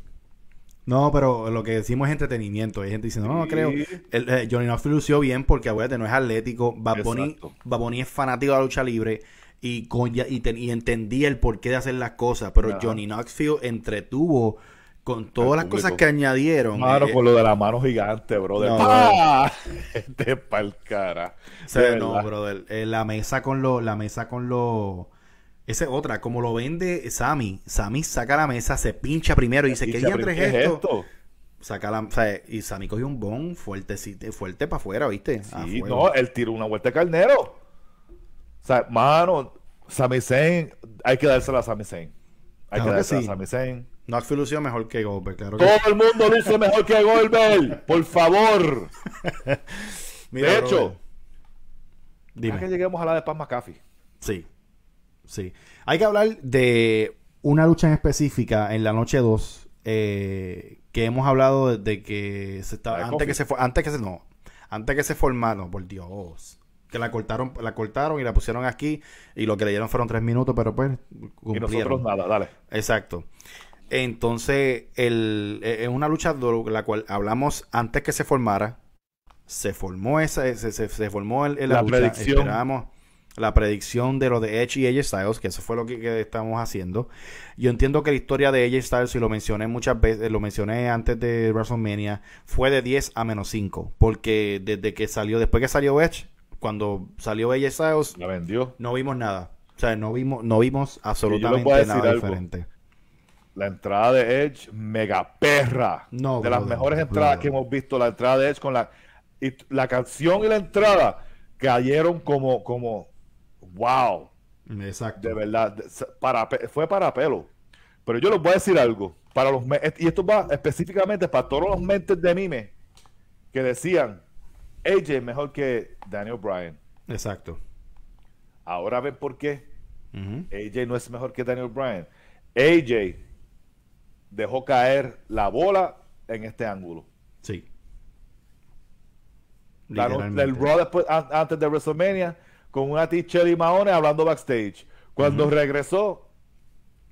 No, pero lo que decimos es entretenimiento. Hay gente diciendo, no, no creo. El, eh, Johnny Knoxville lució bien porque, acuérdate, no es atlético. Baboni es fanático de la lucha libre y, con, y, ten, y entendía el porqué de hacer las cosas, pero Johnny Knoxville entretuvo con todas las cosas que añadieron. Claro, con eh. lo de la mano gigante, brother. No, De ¡Ah! este pa'l cara. no, brother. Eh, la mesa con los... La mesa con lo Esa es otra, como lo vende Sammy. Sammy saca la mesa, se pincha primero y dice, ¿qué ya es esto? Saca la, y Sammy cogió un bon fuerte, fuerte para afuera, ¿viste? Sí, no, él tiró una vuelta de carnero. O sea, mano, Sami hay que dársela a Sami Zayn. Hay que dársela a Sami Zayn. Knoxville mejor que Goldberg, claro Todo el mundo luce mejor que Goldberg, por favor. de hecho, ¿Dime? dime. que lleguemos a la de Paz McAfee. Sí, sí. Hay que hablar de una lucha en específica en la noche 2 eh, que hemos hablado de, que se estaba antes que se antes que se no antes que se formaron por Dios que la cortaron, la cortaron y la pusieron aquí y lo que le dieron fueron tres minutos, pero pues cumplieron. Y nosotros nada, dale. Exacto. Entonces, el, e, es una lucha de la cual hablamos antes que se formara. Se formó esa, e, se, formó el, la, predicción. la predicción de lo de Edge y Edge Styles, que eso fue lo que, que, estamos haciendo. Yo entiendo que la historia de Edge Styles, y lo mencioné muchas veces, lo mencioné antes de WrestleMania, fue de 10 a menos 5, porque desde que salió, después que salió Edge, cuando salió Bella la vendió. No vimos nada. O sea, no vimos, no vimos absolutamente nada diferente. La entrada de Edge, mega perra. de las mejores entradas que hemos visto, la entrada de Edge con la, y la canción y la entrada cayeron como, como, wow. Exacto. De verdad, fue para pelo. Pero yo les voy a decir algo. Para los, y esto va específicamente para todos los mentes de mime que decían, AJ mejor que Daniel Bryan. Exacto. Ahora ven por qué. AJ no es mejor que Daniel Bryan. AJ dejó caer la bola en este ángulo. Sí. Del antes de WrestleMania con una t hablando backstage. Cuando regresó,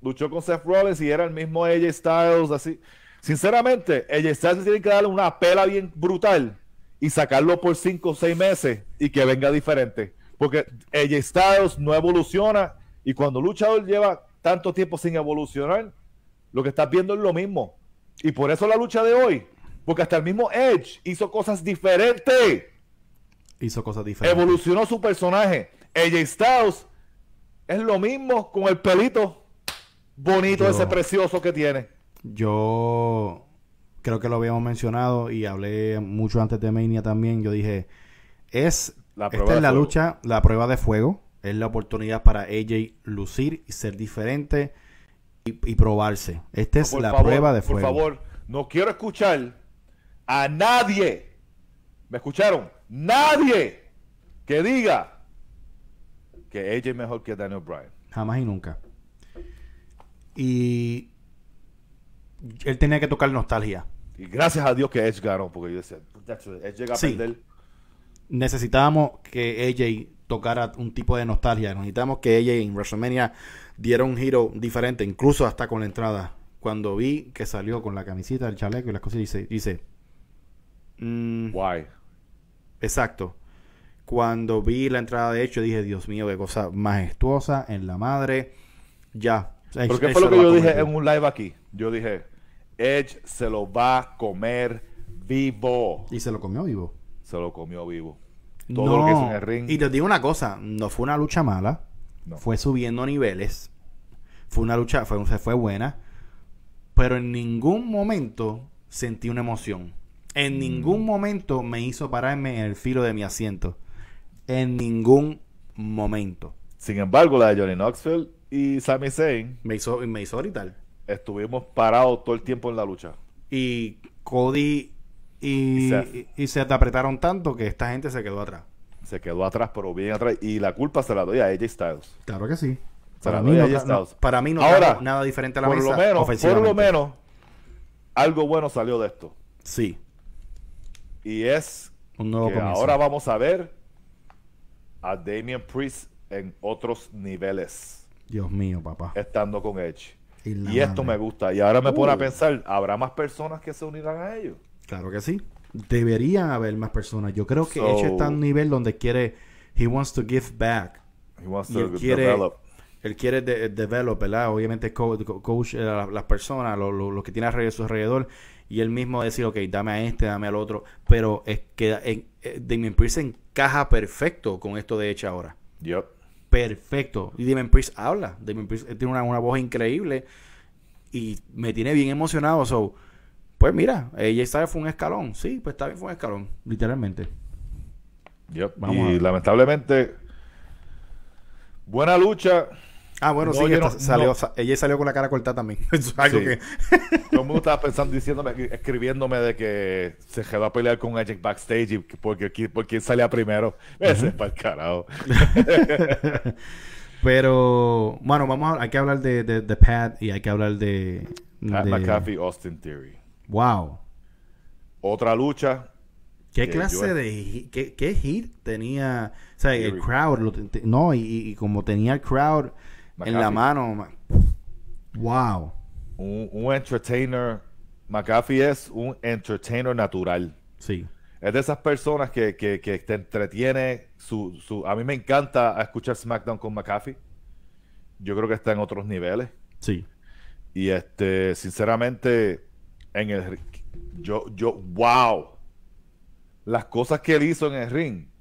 luchó con Seth Rollins y era el mismo AJ Styles así. Sinceramente, AJ Styles tiene que darle una pela bien brutal y sacarlo por cinco o seis meses y que venga diferente. Porque ella Styles no evoluciona y cuando luchador lleva tanto tiempo sin evolucionar, lo que estás viendo es lo mismo. Y por eso la lucha de hoy, porque hasta el mismo Edge hizo cosas diferentes. Hizo cosas diferentes. Evolucionó su personaje. ella Styles es lo mismo con el pelito bonito, ese precioso que tiene. Yo creo que lo habíamos mencionado y hablé mucho antes de Mania también, yo dije, es, esta es la lucha, la prueba de fuego, es la oportunidad para AJ lucir y ser diferente y, probarse. Esta es la prueba de fuego. Por favor, no quiero escuchar a nadie, ¿me escucharon? Nadie que diga que AJ es mejor que Daniel Bryan. Jamás y nunca. Y él tenía que tocar nostalgia. Y gracias a Dios que Edge ganó, porque yo decía, Edge llega a perder. Necesitábamos que AJ tocara un tipo de nostalgia. Necesitábamos que AJ en WrestleMania diera un giro diferente, incluso hasta con la entrada. Cuando vi que salió con la camisita, el chaleco y las cosas, dice, dice mm, Exacto. Cuando vi la entrada de hecho, dije, Dios mío, qué cosa majestuosa en la madre. Ya. Porque fue lo que yo dije en un live aquí? Yo dije, Edge se lo va a comer vivo. Y se lo comió vivo. Se lo comió vivo. Todo lo que Y te digo una cosa, no fue una lucha mala. Fue subiendo niveles. Fue una lucha, fue, fue buena. Pero en ningún momento sentí una emoción. En ningún mm. momento me hizo pararme en el filo de mi asiento. En ningún momento. Sin embargo, la de Johnny Knoxville y Sami Zayn me hizo, me hizo gritar estuvimos parados todo el tiempo en la lucha. Y Cody y, y, apretaron tanto que esta gente se quedó atrás. Se quedó atrás, pero bien atrás. Y la culpa se la doy a AJ Styles. Claro que sí. para, mí no, a para mí no nada diferente a la mesa, Por lo menos, algo bueno salió de esto. Sí. Y es que ahora vamos a ver a Damien Priest en otros niveles. Dios mío, papá. Estando con Edge. Y, esto me gusta. Y ahora me pone a uh. pensar, ¿habrá más personas que se unirán a ellos? Claro que sí. Deberían haber más personas. Yo creo que so, está a un nivel donde quiere, he wants to give back. He wants to develop. Él quiere de, develop, ¿verdad? Obviamente coach, eh, las personas, los lo, que tiene a su alrededor. Y él mismo decir, ok, dame a este, dame al otro. Pero es que eh, eh, en, en encaja perfecto con esto de hecho ahora. Yep perfecto. Y Demon Priest habla. Damien Priest tiene una, voz increíble y me tiene bien emocionado. So, pues mira, ella sabe fue un escalón. Sí, pues está bien, fue un escalón, literalmente. y lamentablemente, buena lucha. Ah, bueno, sí, ella salió con la cara cortada también. Es algo que... estaba pensando, diciéndome, escribiéndome de que se quedó a pelear con Ajax backstage y porque, por quién salía primero. Ese es para el carajo. Pero, bueno, vamos a, hay que hablar de, de, Pat y hay que hablar de, Pat McAfee, Austin Theory. Wow. Otra lucha. ¿Qué clase de... Qué, qué hit tenía... O sea, el crowd... no, y, y como tenía el crowd... En la mano. Wow. Un, entertainer. McAfee es un entertainer natural. Sí. Es de esas personas que, que, te entretiene. Su, a mí me encanta escuchar SmackDown con McAfee. Yo creo que está en otros niveles. Sí. Y este, sinceramente, en el yo, yo, wow. Las cosas que él hizo en el ring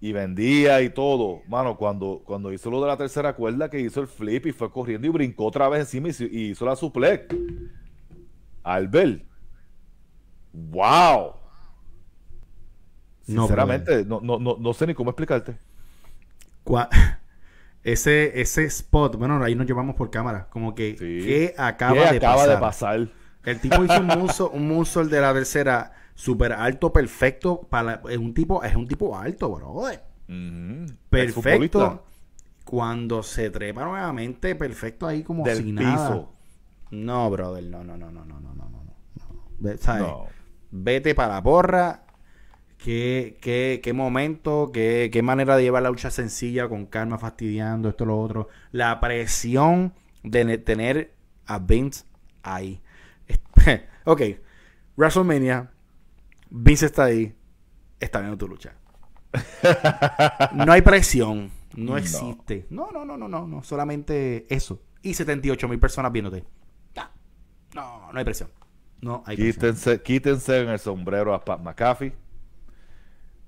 y vendía y todo. Mano, cuando, cuando hizo lo de la tercera cuerda, que hizo el flip y fue corriendo y brincó otra vez encima y hizo la suplex. Albert. ¡Wow! Sinceramente, no, no, no, sé ni cómo explicarte. Ese, ese spot, bueno, ahí nos llevamos por cámara. Como que, ¿qué acaba, de, pasar? de pasar? El tipo hizo un muso, el de la tercera Súper alto, perfecto. Para, es, un tipo, es un tipo alto, brother. Perfecto. Cuando se trepa nuevamente, perfecto ahí como Del piso. No, brother, no, no, no, no, no, no, no, no. ¿Sabes? Vete para la porra. Qué, momento, qué, qué, manera de llevar la lucha sencilla, con calma, fastidiando, esto, lo otro. La presión de tener a Vince ahí. ok, WrestleMania, Vince está ahí, está viendo tu lucha. no hay presión, no, existe. No, no, no, no, no, no, solamente eso. Y 78 mil personas viéndote. No, no hay presión. No hay quítense, en el sombrero a Pat McAfee.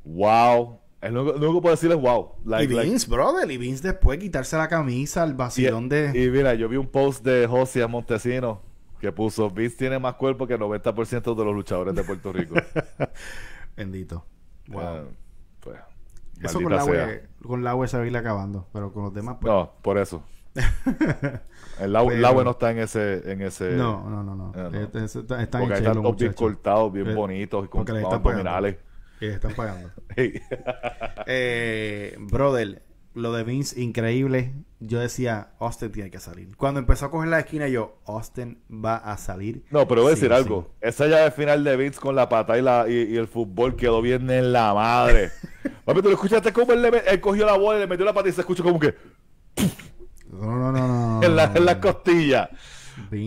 Wow. lo único, que puedo decir wow. y Vince, brother. Y Vince después quitarse la camisa, el vacío de. Y mira, yo vi un post de José Montesino que puso, Vince tiene más cuerpo que el 90% de los luchadores de Puerto Rico. Bendito. Wow. Ah, pues, eso con la, UE con e se va a ir acabando, pero con los demás... Pues... No, por eso. el Laue no está en ese, en ese. No, no, no, no. están Porque están todos bien cortados, bien bonitos, y con abdominales. Y están pagando. eh, brother, lo de Vince, increíble. Yo decía, Austin tiene que salir. Cuando empezó a coger la esquina, yo, Austin va a salir. No, pero voy a decir algo. Esa llave final de Vince con la pata y, la, y, el fútbol quedó bien en la madre. Papi, tú lo escuchaste Cómo él, cogió la bola y le metió la pata y se escuchó como que. No, no, no, no. en, la, en costilla.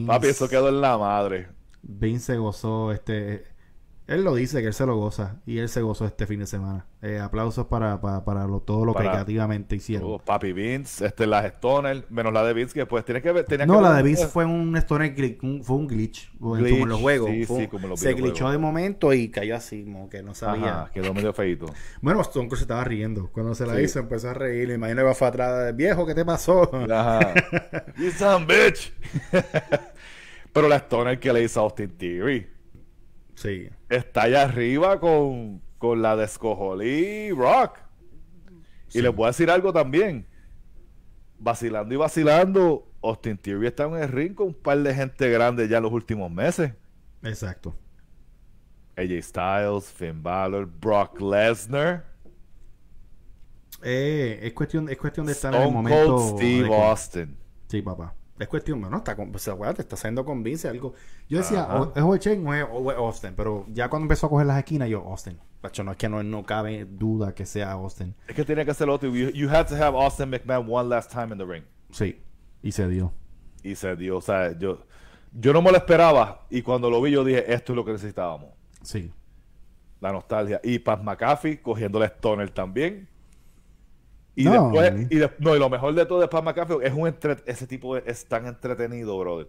Papi, eso quedó en la madre. Vince se gozó este eh, él lo dice que él se lo goza y él se gozó este fin de semana. Eh, aplausos para, para, para todo lo que creativamente hicieron. papi Vince, este, las Stoner, menos la de Vince, que pues tiene que ver. No, la de Vince fue un Stoner, fue un glitch, como en los juegos. se glitchó de momento y cayó así, como que no sabía. quedó medio feito. bueno, Stone se estaba riendo. Cuando se la hizo, empezó a reír. Imagino que a atrás, viejo, ¿qué te pasó? Ajá. you son bitch. Pero la Stoner que le hizo a Austin Theory. Sí está allá arriba con, la descojolí, Brock. Rock. Y le puedo decir algo también. Vacilando y vacilando, Austin Theory está en el ring con un par de gente grande ya en los últimos meses. Exacto. AJ Styles, Finn Balor, Brock Lesnar. Eh, es cuestión, es cuestión de estar en el momento. Cold Steve Austin. Sí, papá. Es cuestión, no, está, o sea, te está haciendo convince algo. Yo decía, es Owen o es, Austin, pero ya cuando empezó a coger las esquinas, yo, Austin. no es que no, cabe duda que sea Austin. Es que tiene que ser otro. You, you had to have Austin McMahon one last time in the ring. Sí, y se dio. Y se dio, o sea, yo, yo no me lo esperaba y cuando lo vi yo dije, esto es lo que necesitábamos. Sí. La nostalgia. Y Paz McAfee cogiendo la Stoner también. Y después, y no, y lo mejor de todo de Pat McAfee es un entre, ese tipo es tan entretenido, brother.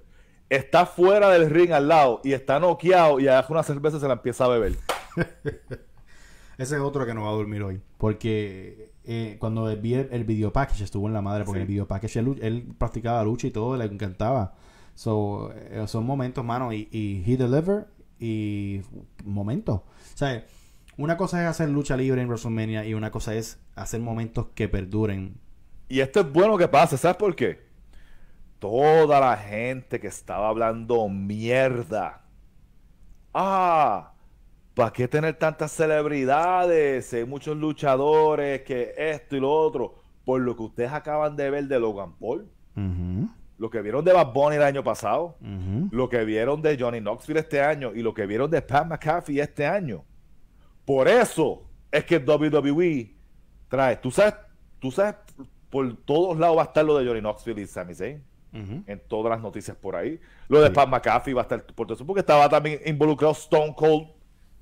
Está fuera del ring al lado y está noqueado y hace una cerveza y se la empieza a beber. ese es otro que no va a dormir hoy. Porque eh, cuando vi el, video package estuvo en la madre, porque el video package él, practicaba lucha y todo, le encantaba. So, eh, son momentos, mano, y, he deliver y momentos. O sea, una cosa es hacer lucha libre en WrestleMania y una cosa es hacer momentos que perduren. Y esto es bueno que pase, ¿sabes por qué? Toda la gente que estaba hablando mierda. Ah, ¿para qué tener tantas celebridades? Hay muchos luchadores que esto y lo otro. Por lo que ustedes acaban de ver de Logan Paul. lo que vieron de Bad Bunny el año pasado, lo que vieron de Johnny Knoxville este año y lo que vieron de Pat McAfee este año. Por eso es que WWE trae. Tú sabes, tú sabes, por todos lados va a estar lo de Johnny Knoxville y Sami Zayn. En todas las noticias por ahí. Lo de Pat McAfee va a estar por todo eso, porque estaba también involucrado Stone Cold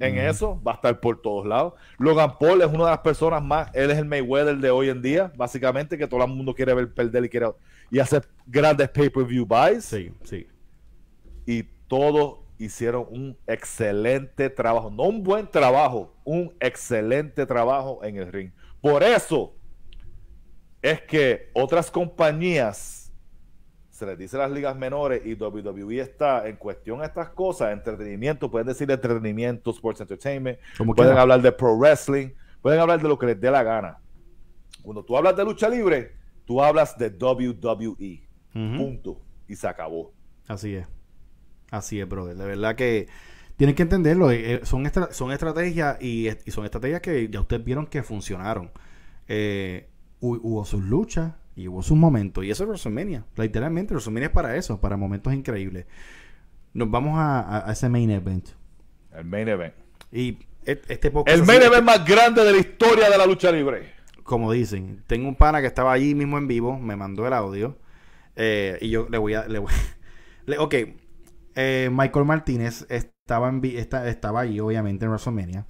en eso, va a estar por todos lados. Logan Paul es una de las personas más, él es el Mayweather de hoy en día, básicamente, que todo el mundo quiere ver perder y quiere y hacer grandes pay-per-view buys. Sí, sí. Y todos hicieron un excelente trabajo, no un buen trabajo, un excelente trabajo en el ring. Por eso es que otras compañías, se les dice las ligas menores y WWE está en cuestión a estas cosas, entretenimiento, pueden decir entretenimiento, sports entertainment, pueden hablar de pro wrestling, pueden hablar de lo que les dé la gana. Cuando tú hablas de lucha libre, tú hablas de WWE. Punto. Y se acabó. Así es. Así es, brother. De verdad que tienen que entenderlo. Eh, eh, son, estrategias y, son estrategias que ya ustedes vieron que funcionaron. Eh, hubo sus luchas y hubo sus momentos. Y eso es WrestleMania. Literalmente, WrestleMania es para eso, para momentos increíbles. Nos vamos a, ese main event. El main event. Y e-, este El main event más grande de la historia de la lucha libre. Como dicen, tengo un pana que estaba allí mismo en vivo, me mandó el audio. y yo le voy a. Le ok, eh, Michael Martínez estaba, en, estaba allí, obviamente, en WrestleMania.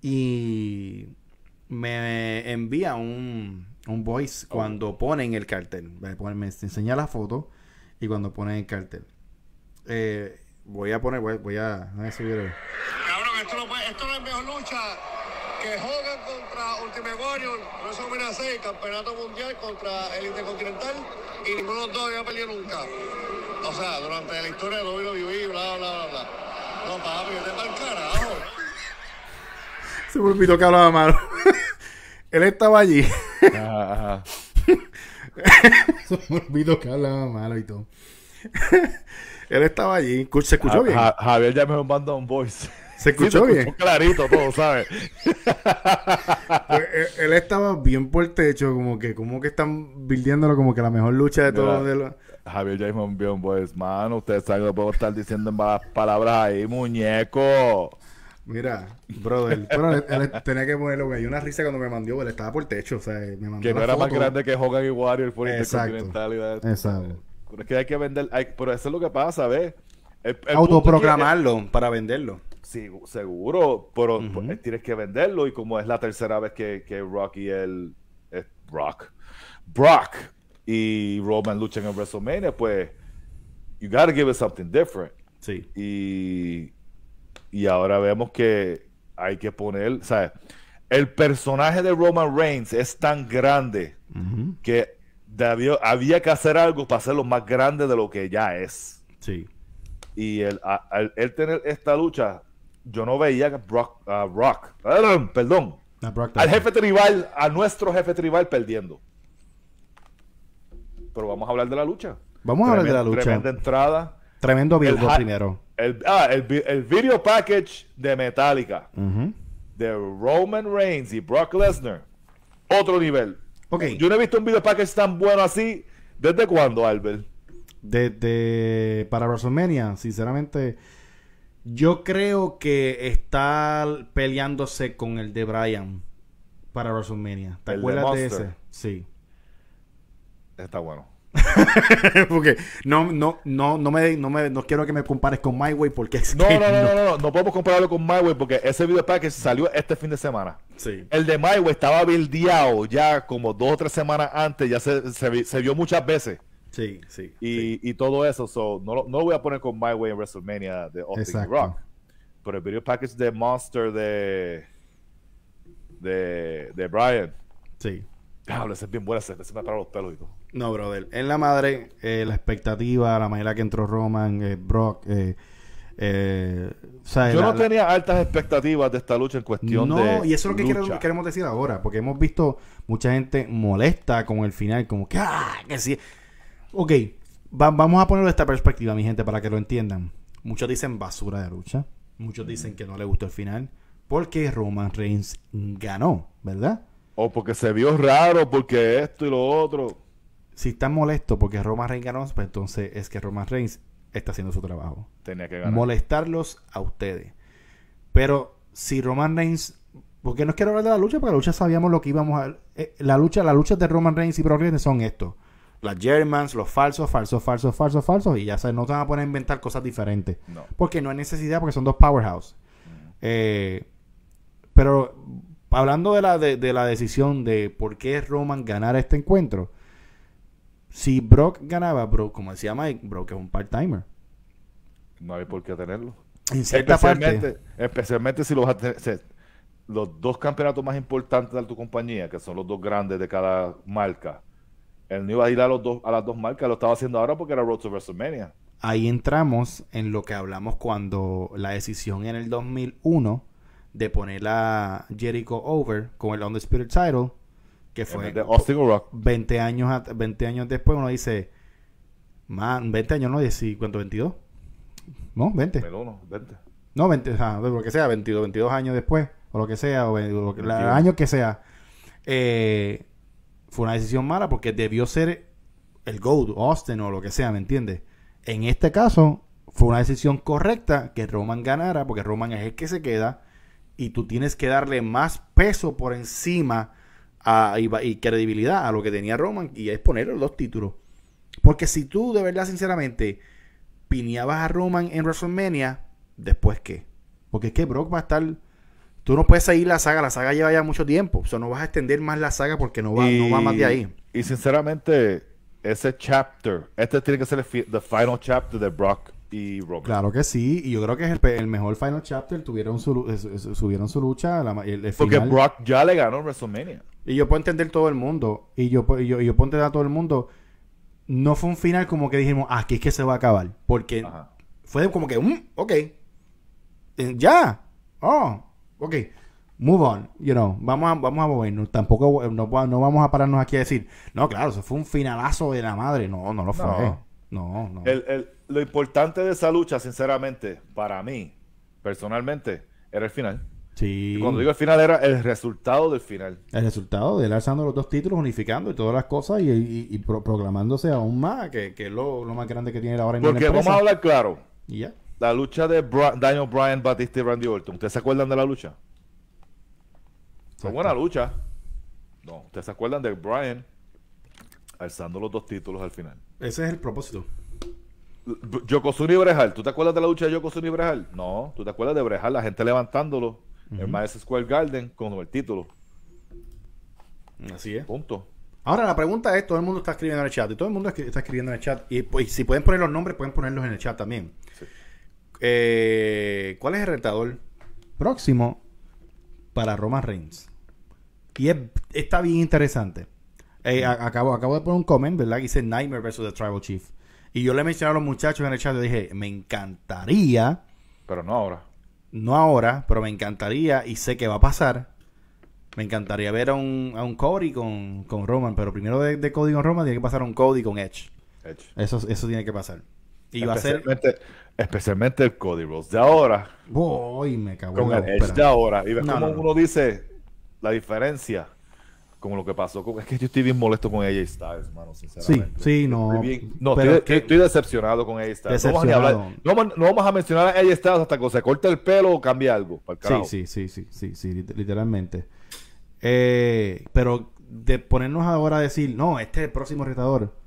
Y me envía un, un voice oh. cuando ponen el cartel. Me, enseña la foto y cuando ponen el cartel. Eh, voy a poner, voy, a, subir Cabrón, esto no, es mejor lucha que Ultimate Warrior, voy una 6, campeonato mundial contra el Intercontinental y ninguno de los dos había perdido nunca. O sea, durante la historia de WWE, bla, bla, bla, bla. No, papi, es para el carajo. Se me olvidó que hablaba malo. Él estaba allí. Se me olvidó que hablaba malo y todo. Él estaba allí. Se escuchó bien. Javier ya me mandó un voice. Se escuchó bien. clarito todo, ¿sabes? él estaba bien por el techo, como que, como que están Vildiéndolo como que la mejor lucha de todos. De los... Javier Jason Bion, pues, mano, ustedes saben que puedo estar diciendo en malas palabras ahí, muñeco. Mira, brother, pero él, tenía que ponerlo, me hay una risa cuando me mandó, él estaba por el techo, o sea, eh, me mandó Que no era más grande que Hogan y Warrior por Exacto. Intercontinental y Exacto. Pero es que hay que vender, pero eso es lo que pasa, ¿ves? El, Autoprogramarlo para venderlo. Sí, seguro, pero pues, tienes que venderlo y como es la tercera vez que, que Rock y Brock, Brock y Roman luchan en WrestleMania, pues you gotta give it something different. Sí. Y, y ahora vemos que hay que poner, o el personaje de Roman Reigns es tan grande que había que hacer algo para hacerlo más grande de lo que ya es. Sí. Y él tener esta lucha yo no veía a Brock, perdón, al jefe tribal, a nuestro jefe tribal perdiendo. Pero vamos a hablar de la lucha. Vamos a hablar de la lucha. Tremenda entrada. Tremendo video primero. ah, el, video package de Metallica. De Roman Reigns y Brock Lesnar. Otro nivel. Okay. Yo no he visto un video package tan bueno así. ¿Desde cuándo, Albert? Desde. Para WrestleMania, sinceramente. Yo creo que está peleándose con el de Brian para WrestleMania. ¿Te acuerdas de, ese? Sí. Está bueno. porque no, no, no, no me, quiero que me compares con My Way porque es no, que no, no, no, no, no, podemos compararlo con My Way porque ese video para que salió este fin de semana. Sí. El de My Way estaba bildeado ya como dos o tres semanas antes, ya se, se vio muchas veces. Sí, sí. Y, y todo eso, so, no, lo, no voy a poner con My Way en WrestleMania de Austin Rock. Pero el video package de Monster de. de, de Brian. Sí. Ah, es bien buena, se, se me los pelos y todo. No, brother. En la madre, eh, la expectativa, la manera que entró Roman, eh, Brock. Eh, eh, Yo no tenía altas expectativas de esta lucha en cuestión no, de. No, y eso es lo que queremos, decir ahora, porque hemos visto mucha gente molesta con el final, como que, ¡ah! Que sí. Si, Ok, vamos a ponerlo de esta perspectiva, mi gente, para que lo entiendan. Muchos dicen basura de lucha. Muchos dicen que no le gustó el final. Porque Roman Reigns ganó, ¿verdad? O porque se vio raro, porque esto y lo otro. Si están molestos porque Roman Reigns ganó, pues entonces es que Roman Reigns está haciendo su trabajo. Tenía que ganar. Molestarlos a ustedes. Pero si Roman Reigns. Porque no quiero hablar de la lucha, porque la lucha sabíamos lo que íbamos a. Eh, la lucha, las luchas de Roman Reigns y Brock son esto las Germans, los falsos, falsos, falsos, falsos, falsos, y ya se no te van a poner a inventar cosas diferentes. Porque no hay necesidad, porque son dos powerhouses. Mm. Eh, pero hablando de la, decisión de por qué Roman ganar este encuentro, si Brock ganaba, como decía Mike, Brock es un part-timer. No hay por qué tenerlo. En cierta especialmente, parte. Especialmente si los, los dos campeonatos más importantes de tu compañía, que son los dos grandes de cada marca, él no iba a ir a, los dos, a las dos marcas, lo estaba haciendo ahora porque era Road to WrestleMania. Ahí entramos en lo que hablamos cuando la decisión en el 2001 de poner a Jericho over con el Undisputed Title, que fue 20 años, 20 años después, uno dice, man, 20 años, no, ¿cuánto? ¿22? No, 20. 20. No, 20, o sea, lo que sea, 22, 22 años después, o lo que sea, o, o el año que sea. Eh, fue una decisión mala porque debió ser el Gold Austin o lo que sea, ¿me entiendes? En este caso, fue una decisión correcta que Roman ganara porque Roman es el que se queda y tú tienes que darle más peso por encima y, credibilidad a lo que tenía Roman y es poner los títulos. Porque si tú de verdad, sinceramente, piniabas a Roman en WrestleMania, ¿después qué? Porque es que Brock va a estar Tú no puedes seguir la saga, la saga lleva ya mucho tiempo. O sea, no vas a extender más la saga porque no va, más de ahí. Y sinceramente, ese chapter, este tiene que ser el final chapter de Brock y Robert. Claro que sí, y yo creo que es el, mejor final chapter. Tuvieron subieron su lucha. Porque Brock ya le ganó WrestleMania. Y yo puedo entender todo el mundo. Y yo, yo, puedo entender a todo el mundo. No fue un final como que dijimos, ah, aquí es que se va a acabar. Porque fue como que, mm, ok, eh, ya, oh, ok, move on, you know, vamos a, vamos a movernos. Tampoco eh, no, vamos a pararnos aquí a decir, no, claro, eso fue un finalazo de la madre. No, no lo fue. No, no. El, el, lo importante de esa lucha, sinceramente, para mí, personalmente, era el final. Sí. Y cuando digo el final era el resultado del final. El resultado de él alzando los dos títulos, unificando y todas las cosas y, y, proclamándose aún más, que, que es lo, lo, más grande que tiene ahora en Porque la empresa. vamos a hablar claro. ¿Y ya? La lucha de Daniel Bryan, Batista y Randy Orton. ¿Ustedes se acuerdan de la lucha? Fue buena lucha. No, ¿ustedes se acuerdan de Bryan alzando los dos títulos al final? Ese es el propósito. Yokozuna y Brejal. ¿Tú te acuerdas de la lucha de Yokozuna y Brejal? No, ¿tú te acuerdas de Brejal? La gente levantándolo en Madison Square Garden con el título. Así es. Punto. Ahora la pregunta es, todo el mundo está escribiendo en el chat, y todo el mundo está escribiendo en el chat, pues, y si pueden poner los nombres, pueden ponerlos en el chat también. Sí. Eh, ¿Cuál es el retador próximo para Roman Reigns? Y está bien interesante. Eh, acabo, de poner un comment, ¿verdad? Que dice Nightmare vs. The Tribal Chief. Y yo le mencioné a los muchachos en el chat, le dije, me encantaría. Pero no ahora. No ahora, pero me encantaría y sé que va a pasar. Me encantaría ver a un, a un Cody con, con, Roman, pero primero de, Cody con Roman tiene que pasar a un Cody con Edge. Eso, eso tiene que pasar. Y va a ser... Especialmente el Cody Rhodes de ahora. Boy, me cago con el Edge de ahora. Y ves cómo como uno dice la diferencia con lo que pasó. Es que yo estoy bien molesto con AJ Styles, hermano sinceramente. Sí, sí, no. Estoy no, decepcionado con AJ Styles. No vamos, a no, vamos, a mencionar a AJ Styles hasta que se corte el pelo o cambie algo. sí, sí, sí, sí, sí, sí, literalmente. Eh, pero de ponernos ahora a decir, no, este es el próximo retador.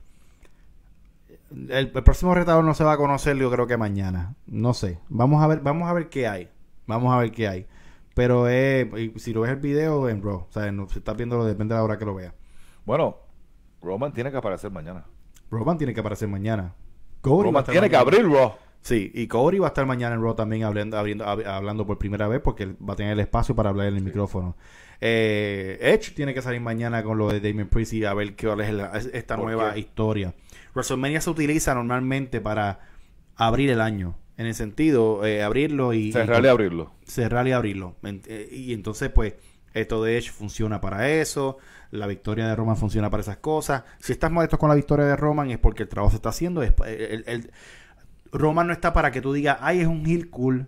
El, próximo retador no se va a conocer, yo creo que mañana. No sé. Vamos a ver, vamos a ver qué hay. Vamos a ver qué hay. Pero eh, si lo ves el video, en eh, Raw. O sea, no, si estás viéndolo, depende de la hora que lo veas. Bueno, Roman tiene que aparecer mañana. Roman tiene que aparecer mañana. Cody Roman tiene que abrir Raw. Sí, y Cody va a estar mañana en Raw también hablando, hablando por primera vez porque va a tener el espacio para hablar en el micrófono. Eh, Edge tiene que salir mañana con lo de Damien Priest y a ver qué es esta nueva historia. WrestleMania se utiliza normalmente para abrir el año. En el sentido, eh, abrirlo y... Cerrar y, abrirlo. Cerrar y abrirlo. Eh, y entonces, pues, esto de Edge funciona para eso, la victoria de Roman funciona para esas cosas. Si estás molesto con la victoria de Roman es porque el trabajo se está haciendo. Eh, el, Roman no está para que tú digas, ay, es un heel cool.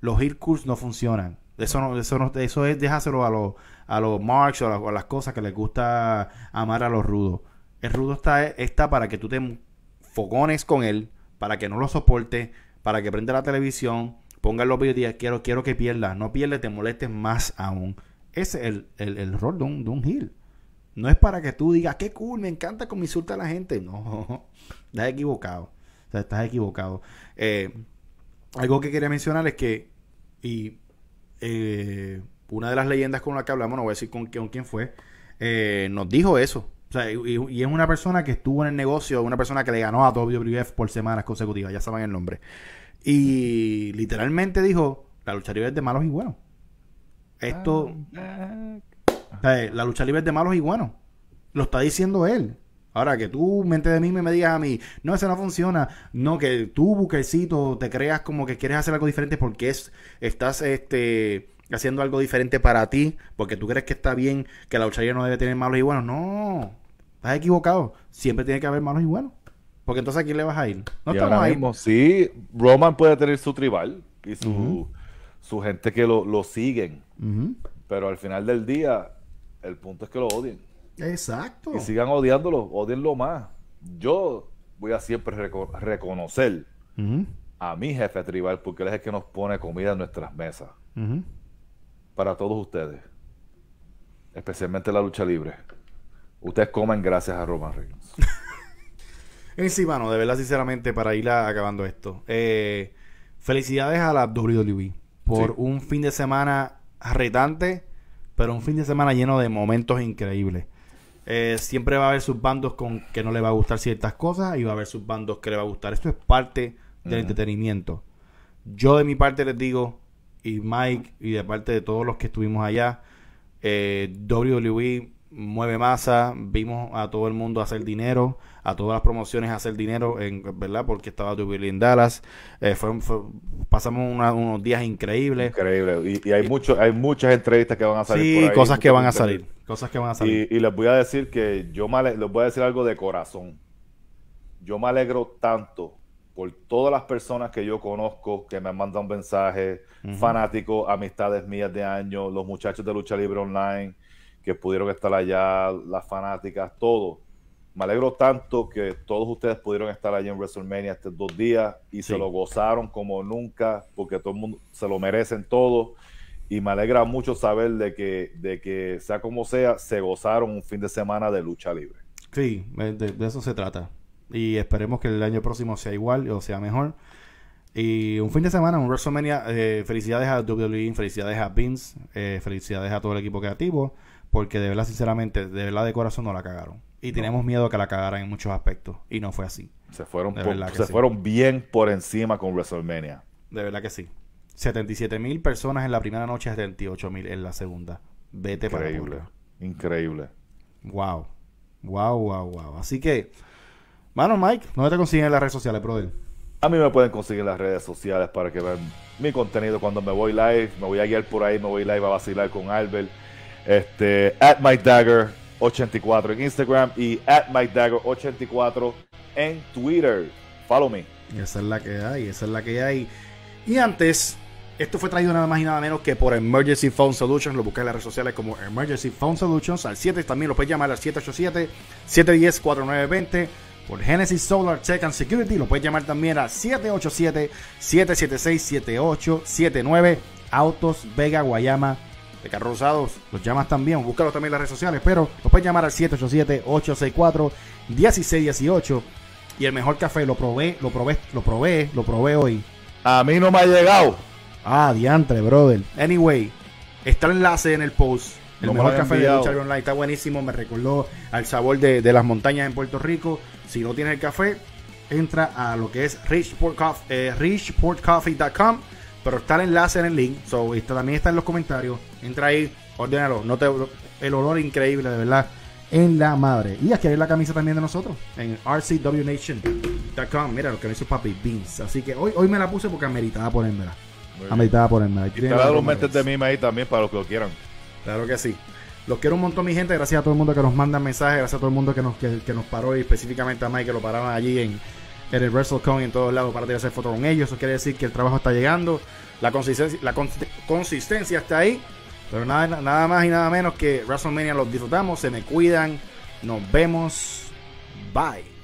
Los heel no funcionan. Eso no, eso eso es, déjaselo a los, a los marks o a, las cosas que les gusta amar a los rudos. El rudo está, está para que tú te fogones con él, para que no lo soporte, para que prenda la televisión, ponga los videos y quiero, quiero que pierda. No pierde te molestes más aún. Ese es el, rol de un, de No es para que tú digas, qué cool, me encanta cómo insulta a la gente. No, estás equivocado. O sea, estás equivocado. Eh, algo que quería mencionar es que, y eh, una de las leyendas con la que hablamos, no voy a decir con, quién fue, eh, nos dijo eso. O sea, y, es una persona que estuvo en el negocio, una persona que le ganó a WWF por semanas consecutivas, ya saben el nombre. Y literalmente dijo, la lucha libre es de malos y buenos. Esto... Ah, la lucha libre es de malos y buenos. Lo está diciendo él. Ahora que tú, mente de mí, me digas a mí, no, eso no funciona. No, que tú, buquecito, te creas como que quieres hacer algo diferente porque es, estás este, haciendo algo diferente para ti, porque tú crees que está bien, que la lucharía no debe tener malos y buenos. No, estás equivocado. Siempre tiene que haber malos y buenos. Porque entonces a quién le vas a ir. No estamos ahí. Mismo, sí, Roman puede tener su tribal y su, su gente que lo, lo siguen. Pero al final del día, el punto es que lo odien. Exacto. Y sigan odiándolo, odienlo más. Yo voy a siempre reconocer a mi jefe tribal porque él es el que nos pone comida en nuestras mesas para todos ustedes, especialmente la lucha libre. Ustedes comen gracias a Roman Reigns. en sí, mano, de verdad, sinceramente, para ir acabando esto. Eh, felicidades a la WWE por un fin de semana retante, pero un fin de semana lleno de momentos increíbles. Eh, siempre va a haber sus bandos con que no le va a gustar ciertas cosas y va a haber sus bandos que le va a gustar. Esto es parte del entretenimiento. Yo de mi parte les digo, y Mike y de parte de todos los que estuvimos allá. Eh, WWE mueve masa, vimos a todo el mundo hacer dinero, a todas las promociones hacer dinero, ¿verdad? Porque estaba WWE en Dallas, eh, pasamos unos días increíbles. Increíble, y, hay, mucho, hay muchas entrevistas que van a salir. Sí, cosas que van a salir, cosas que van a Y, les voy a decir que yo les voy a decir algo de corazón. Yo me alegro tanto por todas las personas que yo conozco que me han mandado mensaje fanáticos, amistades mías de años, los muchachos de Lucha Libre Online que pudieron estar allá, las fanáticas, todo. Me alegro tanto que todos ustedes pudieron estar allá en WrestleMania estos dos días y se lo gozaron como nunca porque todo el mundo se lo merecen todo y me alegra mucho saber de que, de que sea como sea, se gozaron un fin de semana de lucha libre. Sí, de eso se trata. Y esperemos que el año próximo sea igual o sea mejor. Y un fin de semana, un WrestleMania. Eh, felicidades a WWE, felicidades a Vince, eh, felicidades a todo el equipo creativo. Porque de verdad, sinceramente, de verdad de corazón no la cagaron. Y tenemos miedo que la cagaran en muchos aspectos. Y no fue así. Se fueron, se fueron bien por encima con WrestleMania. De verdad que sí. 77 mil personas en la primera noche, 78,000 mil en la segunda. Vete para Increíble. Increíble. Wow. Wow, wow, wow. Así que Mano, Mike, ¿dónde te consiguen en las redes sociales, brother? A mí me pueden conseguir las redes sociales para que vean mi contenido cuando me voy live. Me voy a guiar por ahí, me voy live a vacilar con Albert. Este, at MikeDagger84 en Instagram y at 84 en Twitter. Follow me. Esa es la que hay, esa es la que hay. Y antes, esto fue traído nada más y nada menos que por Emergency Phone Solutions. Lo busqué en las redes sociales como Emergency Phone Solutions. Al 7 también lo puedes llamar al 787-710-4920 por Genesis Solar Check and Security. Lo puedes llamar también a 787-776-7879 Autos Vega Guayama de carros rosados Los llamas también, búscalos también en las redes sociales, pero los puedes llamar al 787-864-1618. Y el mejor café lo probé, lo probé, lo probé, lo probé hoy. A mí no me ha llegado. Ah, diantre, brother. Anyway, está el enlace en el post. El mejor café de Lucha Online está buenísimo, me recordó al sabor de, de las montañas en Puerto Rico. Si no tienes el café, entra a lo que es richportcoffee.com, eh, pero está el enlace en el link, so, también está en los comentarios. Entra ahí, ordenalo no te, el olor increíble, de verdad, en la madre. Y aquí hay la camisa también de nosotros en rcwnation.com. Mira lo que me hizo papi Beans. Así que hoy, hoy me la puse porque ameritaba ponérmela. Ameritaba ponérmela. Y te los metes de mí ahí también para los que lo quieran. Claro que sí. Los quiero un montón, mi gente. Gracias a todo el mundo que nos manda mensajes. Gracias a todo el mundo que nos, nos paró y específicamente a Mike que lo paraba allí en, el WrestleCon y en todos lados para tirar hacer fotos con ellos. Eso quiere decir que el trabajo está llegando. La consistencia, la consistencia está ahí. Pero nada, nada más y nada menos que WrestleMania los disfrutamos. Se me cuidan. Nos vemos. Bye.